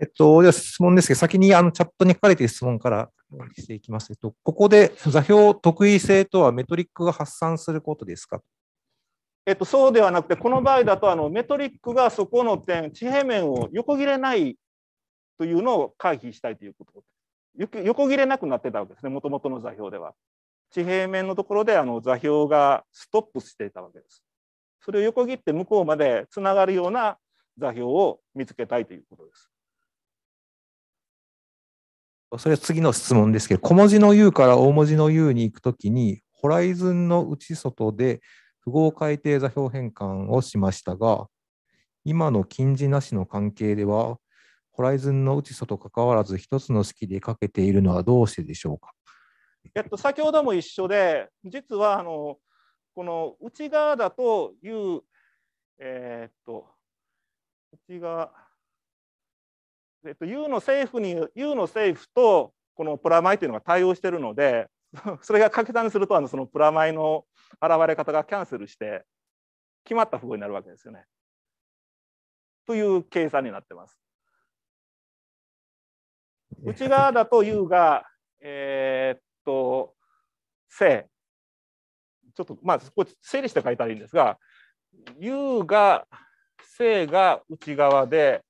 えっと、では質問ですけど、先にあのチャットに書かれている質問からしていきます。えっと、ここで座標特異性とはメトリックが発散することですかえっと、そうではなくて、この場合だとあのメトリックがそこの点、地平面を横切れないというのを回避したいということ横切れなくなってたわけですね、もともとの座標では。地平面のところであの座標がストップしていたわけです。それを横切って向こうまでつながるような座標を見つけたいということです。それは次の質問ですけど、小文字の U から大文字の U に行くときに、ホライズンの内外で符号改定座標変換をしましたが、今の近似なしの関係では、ホライズンの内外関わらず一つの式でかけているのはどうしてでしょうか。えっと、先ほども一緒で、実はあのこの内側だという、えー、っと、内側。えっと、U の政府に U の政府とこのプラマイというのが対応しているので それが掛け算にするとあのそのプラマイの現れ方がキャンセルして決まった符号になるわけですよね。という計算になってます。内側だと U が、えー、っと、正。ちょっと、まあ、こし整理して書いたらいいんですが、U が、正が内側で、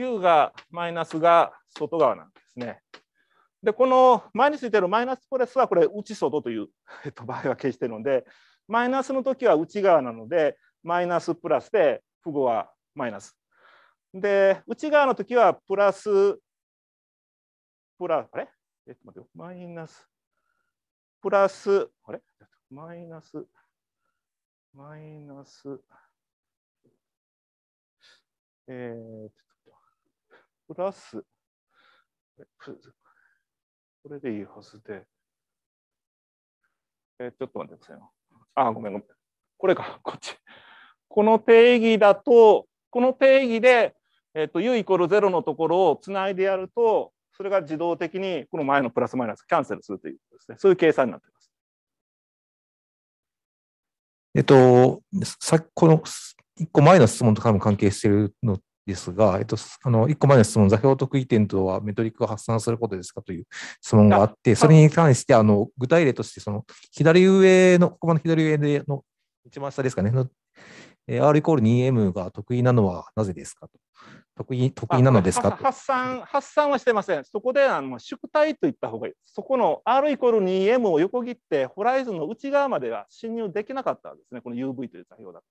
u がマイナスが外側なんですね。で、この前についてるマイナスプレスはこれ内外という、えっと、場合は消してるので、マイナスの時は内側なので、マイナスプラスで、符号はマイナス。で、内側の時はプラス、プラ、ス、あれえっと待ってよ、マイナス、プラス、あれマイナス、マイナス、えー、っプラス、これでいいはずで、えー、ちょっと待ってくださいよ。あ、ごめんごめん。これか、こっち。この定義だと、この定義で、えっ、ー、と、u イコール0のところをつないでやると、それが自動的にこの前のプラスマイナスキャンセルするというですね。そういう計算になっています。えっと、さこの1個前の質問と関係しているのですが、えっと、あの1個前の質問、座標特異点とはメトリックを発散することですかという質問があって、それに関してあの具体例として、その左上の、ここまの左上の一番下ですかね、R イコール 2M が得意なのはなぜですかと。得意得意なのですか発散発散はしてません。そこであの宿体と言った方がいい。そこの R イコール 2M を横切って、ホライズンの内側までは侵入できなかったんですね、この UV という座標だと。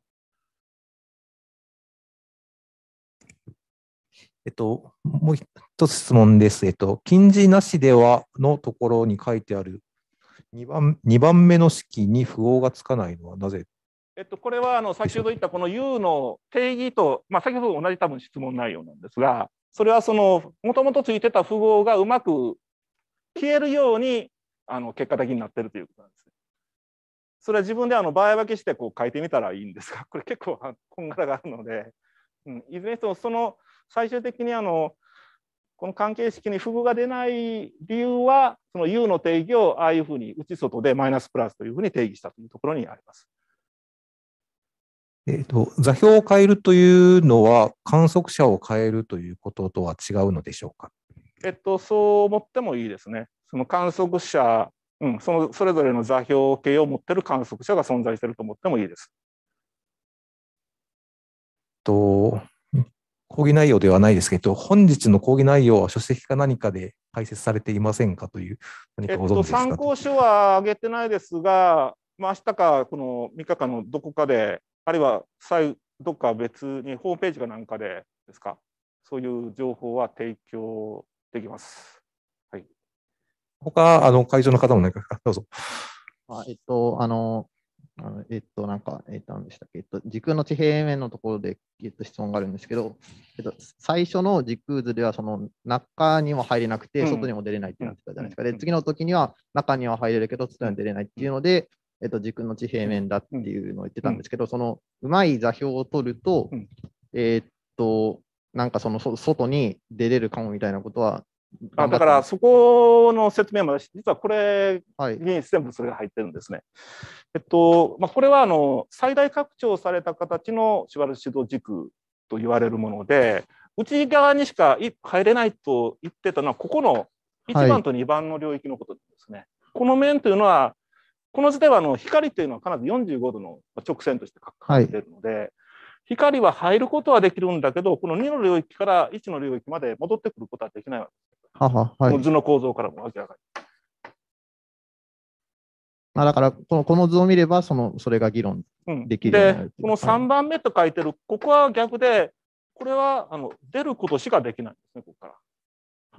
えっと、もう一つ質問です。えっと、禁じなしではのところに書いてある2番 ,2 番目の式に符号がつかないのはなぜえっと、これはあの先ほど言ったこの U の定義と、まあ、先ほど同じ多分質問内容なんですがそれはそのもともとついてた符号がうまく消えるようにあの結果的になってるということなんです。ね。それは自分であの場合分けしてこう書いてみたらいいんですがこれ結構こんがらがあるので、うん、いずれにしてもその最終的にあのこの関係式に符号が出ない理由は、その U の定義をああいうふうに内外でマイナスプラスというふうに定義したというところにあります。えーと、座標を変えるというのは、観測者を変えるということとは違うのでしょうか。えっと、そう思ってもいいですね。その観測者、うん、そのそれぞれの座標系を持っている観測者が存在していると思ってもいいです。と講義内容ではないですけど、本日の講義内容は書籍か何かで解説されていませんかという、何かご存知ですか、えっと、参考書は挙げてないですが、まあ明日かこの3日間のどこかで、あるいはどっか別にホームページかなんかでですか、そういう情報は提供できます。はい、他あの会場の方も何か、どうぞ。あえっと、あのあのえっと、なんか、えっと、何でしたっけ、えっと、時空の地平面のところで、えっと、質問があるんですけど、えっと、最初の時空図では、その中にも入れなくて、外にも出れないってなってたじゃないですか。で、次の時には、中には入れるけど、外には出れないっていうので、えっと、時空の地平面だっていうのを言ってたんですけど、そのうまい座標を取ると、えっと、なんかその外に出れるかもみたいなことはあだからそこの説明も実はこれに全部それが入ってるんですね。はい、えっとまあ、これはあの最大拡張された形のシュワルシ指導軸と言われるもので内側にしか入れないと言ってたのはここの1番と2番の領域のことですね。はい、この面というのはこの図ではあの光というのは必ず45度の直線として書かれてるので、はい、光は入ることはできるんだけどこの2の領域から1の領域まで戻ってくることはできないわけです。はは、はい、図の構造からも明らかに。まあ、だからこの、この図を見ればその、それが議論できる、うん、で、この3番目と書いてる、ここは逆で、これはあの出ることしかできないんですね、ここから。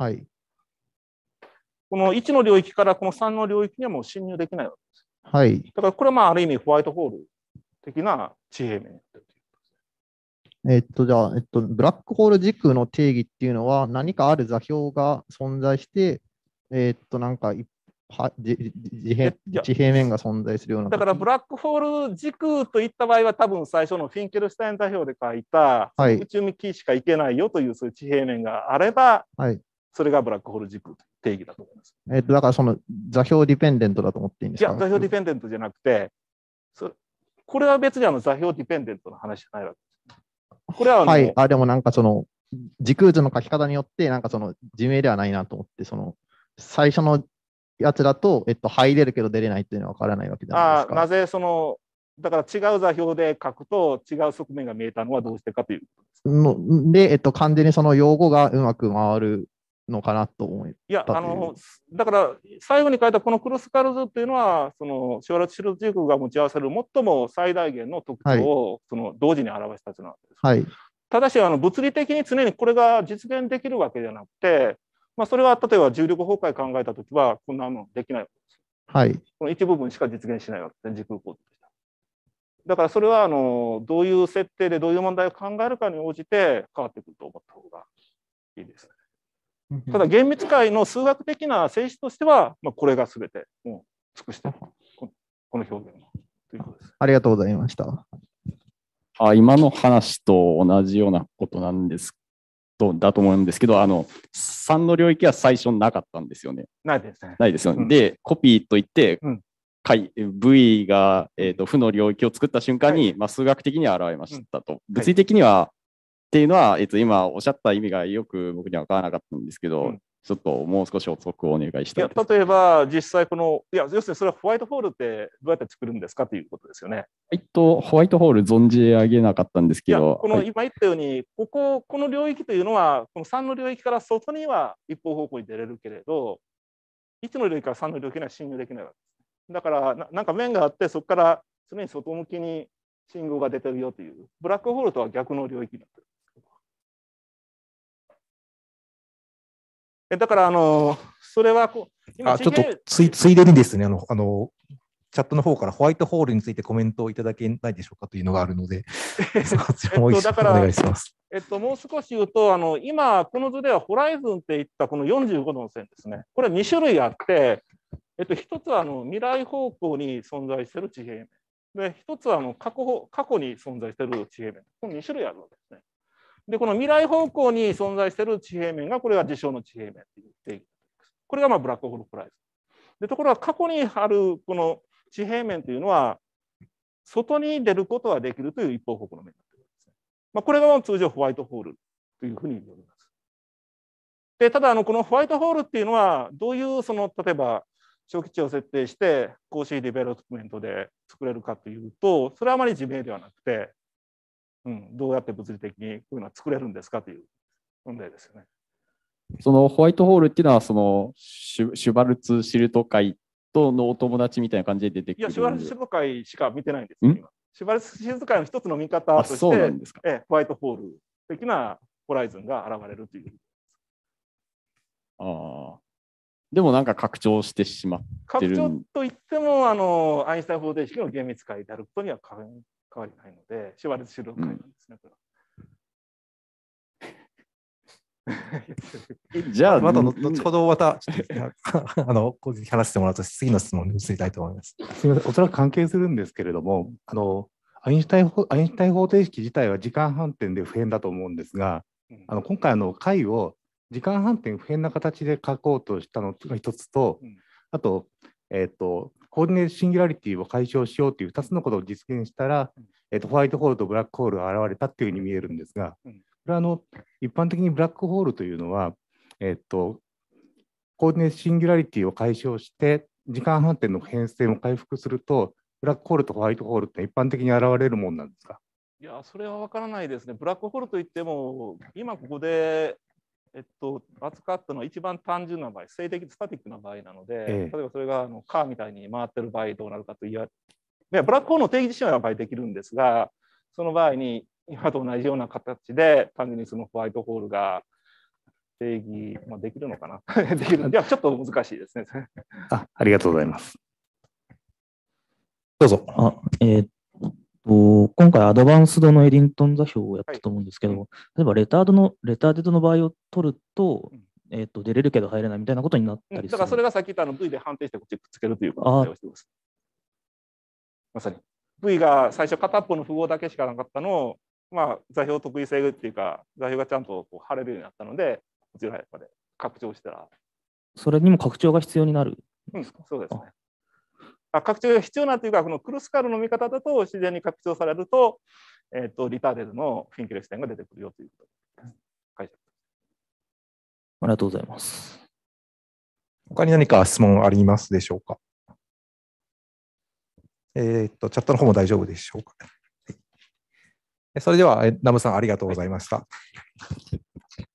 はい。この1の領域からこの3の領域にはもう侵入できないわけです。はい。だからこれはまあある意味ホワイトホール的な地平面えっと、じゃあ、えっと、ブラックホール時空の定義っていうのは、何かある座標が存在して、えっと、なんかはじ地平地平面が存在するような。だからブラックホール時空といった場合は多分最初のフィンケルシュタイン座標で書いた、はい、宇宙向きしか行けないよというそういう地平面があれば、はい、それがブラックホール時空定義だと思います。えっとだからその座標ディペンデントだと思っていいんですかいや座標ディペンデントじゃなくてそこれは別にあの座標ディペンデントの話じゃないわけでこれははい、あ、でもなんかその、時空図の書き方によって、なんかその、自明ではないなと思って、その、最初のやつだと、えっと、入れるけど出れないっていうのは分からないわけじゃないですなぜその、だから違う座標で書くと違う側面が見えたのはどうしてかというので、えっと、完全にその用語がうまく回るのかなと思いいやあのだから最後に書いたこのクロスカルズっていうのはそのシュワルツシルが持ち合わせる最も最大限の特徴を、はい、その同時に表した図なけです。はい、ただしあの物理的に常にこれが実現できるわけじゃなくて、まあ、それは例えば重力崩壊考えた時はこんなのできないわけです。はい、この一部分しか実現しないわけです時空構造でした。だからそれはあのどういう設定でどういう問題を考えるかに応じて変わってくると思った方がいいですね。ただ厳密解の数学的な性質としては、まあ、これが全てもう尽くしてこの表現ということです。ありがとうございました。あ今の話と同じようなことなんですとだと思うんですけど、あの3の領域は最初なかったんですよね。ないですね。ないですよね。うん、で、コピーといって、うん、V が、えーと、負の領域を作った瞬間に、はい、まあ、数学的には現れましたと。物理的にはっていうのは、えっと、今おっしゃった意味がよく僕には分からなかったんですけど、うん、ちょっともう少し遅くお願いしたい例えば、実際この、いや、要するにそれはホワイトホールってどうやって作るんですかということですよね。えっと、ホワイトホール存じ上げなかったんですけど。この今言ったように、はい、ここ、この領域というのは、この3の領域から外には一方方向に出れるけれど、1の領域から3の領域には侵入できないわけです。だからな、なんか面があって、そこから常に外向きに信号が出てるよという、ブラックホールとは逆の領域になってる。えだからあのそれはこう今あちょっとついついでにですねあのあのチャットの方からホワイトホールについてコメントをいただけないでしょうかというのがあるので、もえっと、だからお願いします。えっと、もう少し言うと、あの今、この図ではホライズンっていったこの45度の線ですね、これは2種類あって、えっと、1つはあの未来方向に存在している地平面、で1つはあの過去過去に存在している地平面、この2種類あるわけですね。で、この未来方向に存在している地平面が、これが事象の地平面う定義です。これがまあブラックホールプライズ。で、ところが過去にあるこの地平面というのは、外に出ることはできるという一方方向の面になっていますね。まあ、これが通常ホワイトホールというふうに呼びます。で、ただ、あの、このホワイトホールっていうのは、どういう、その、例えば、小基地を設定して、更新ディベロップメントで作れるかというと、それはあまり自明ではなくて、うん、どうやって物理的にこういうのは作れるんですかという問題ですよね。そのホワイトホールっていうのはそのシュシュバルツシルト会とのお友達みたいな感じで出てくるいやシュバルツシルト会しか見てないんですよ、シュバルツシルト会の一つの見方としてえホワイトホール的なホライズンが現れるという。ああ。でもなんか拡張してしまってる。拡張といっても、あのアインシュタイン方程式の厳密化であることには関変わりないので、シュワルツ収録会なんですね、これは。じゃあ、また後ほどまた、あの、こ話してもらうと、次の質問に移りたいと思います。すみません、おそらく関係するんですけれども、あの、アインシュタイン方アインシュタイン方程式自体は時間反転で不変だと思うんですが、あの今回の解を時間反転不変な形で書こうとしたのが一つと、あと,、えーとコーディネートシンギュラリティを解消しようという2つのことを実現したら、えっとホワイトホールとブラックホールが現れたっていうふうに見えるんですが、これはあの一般的にブラックホールというのは、えっ、とコーディネートシンギュラリティを解消して、時間反転の変遷を回復すると、ブラックホールとホワイトホールって一般的に現れるもんなんですかいや、それは分からないですね。ブラックホールといっても、今ここでえっと、扱ったのは一番単純な場合、性的スタティックな場合なので、ええ、例えばそれがあのカーみたいに回ってる場合どうなるかといわれブラックホールの定義自身はやっぱりできるんですが、その場合に今と同じような形で単純にそのホワイトホールが定義、まあ、できるのかな できるのではちょっと難しいですねあ。ありがとうございます。どうぞ。あえー、っと今回、アドバンスドのエディントン座標をやったと思うんですけど、はい、例えばレタードのレターデッドの場合を取ると、うん、えー、と出れるけど入れないみたいなことになったりする、うん、だからそれがさっき言ったあの V で判定してこっちくっつけるというか、まさに V が最初片っぽの符号だけしかなかったのを、まあ、座標特異性っていうか座標がちゃんとこう貼れるようになったのでこちらまで拡張したら。それにも拡張が必要になる、うん、そうですね。あ拡張が必要なというか、このクロスカルの見方だと自然に拡張されると、えっ、ー、と、リターデルのフィンケル視点が出てくるよということです。ありがとうございます。他に何か質問ありますでしょうかえっ、と、チャットの方も大丈夫でしょうか。それでは、ナムさん、ありがとうございました。はい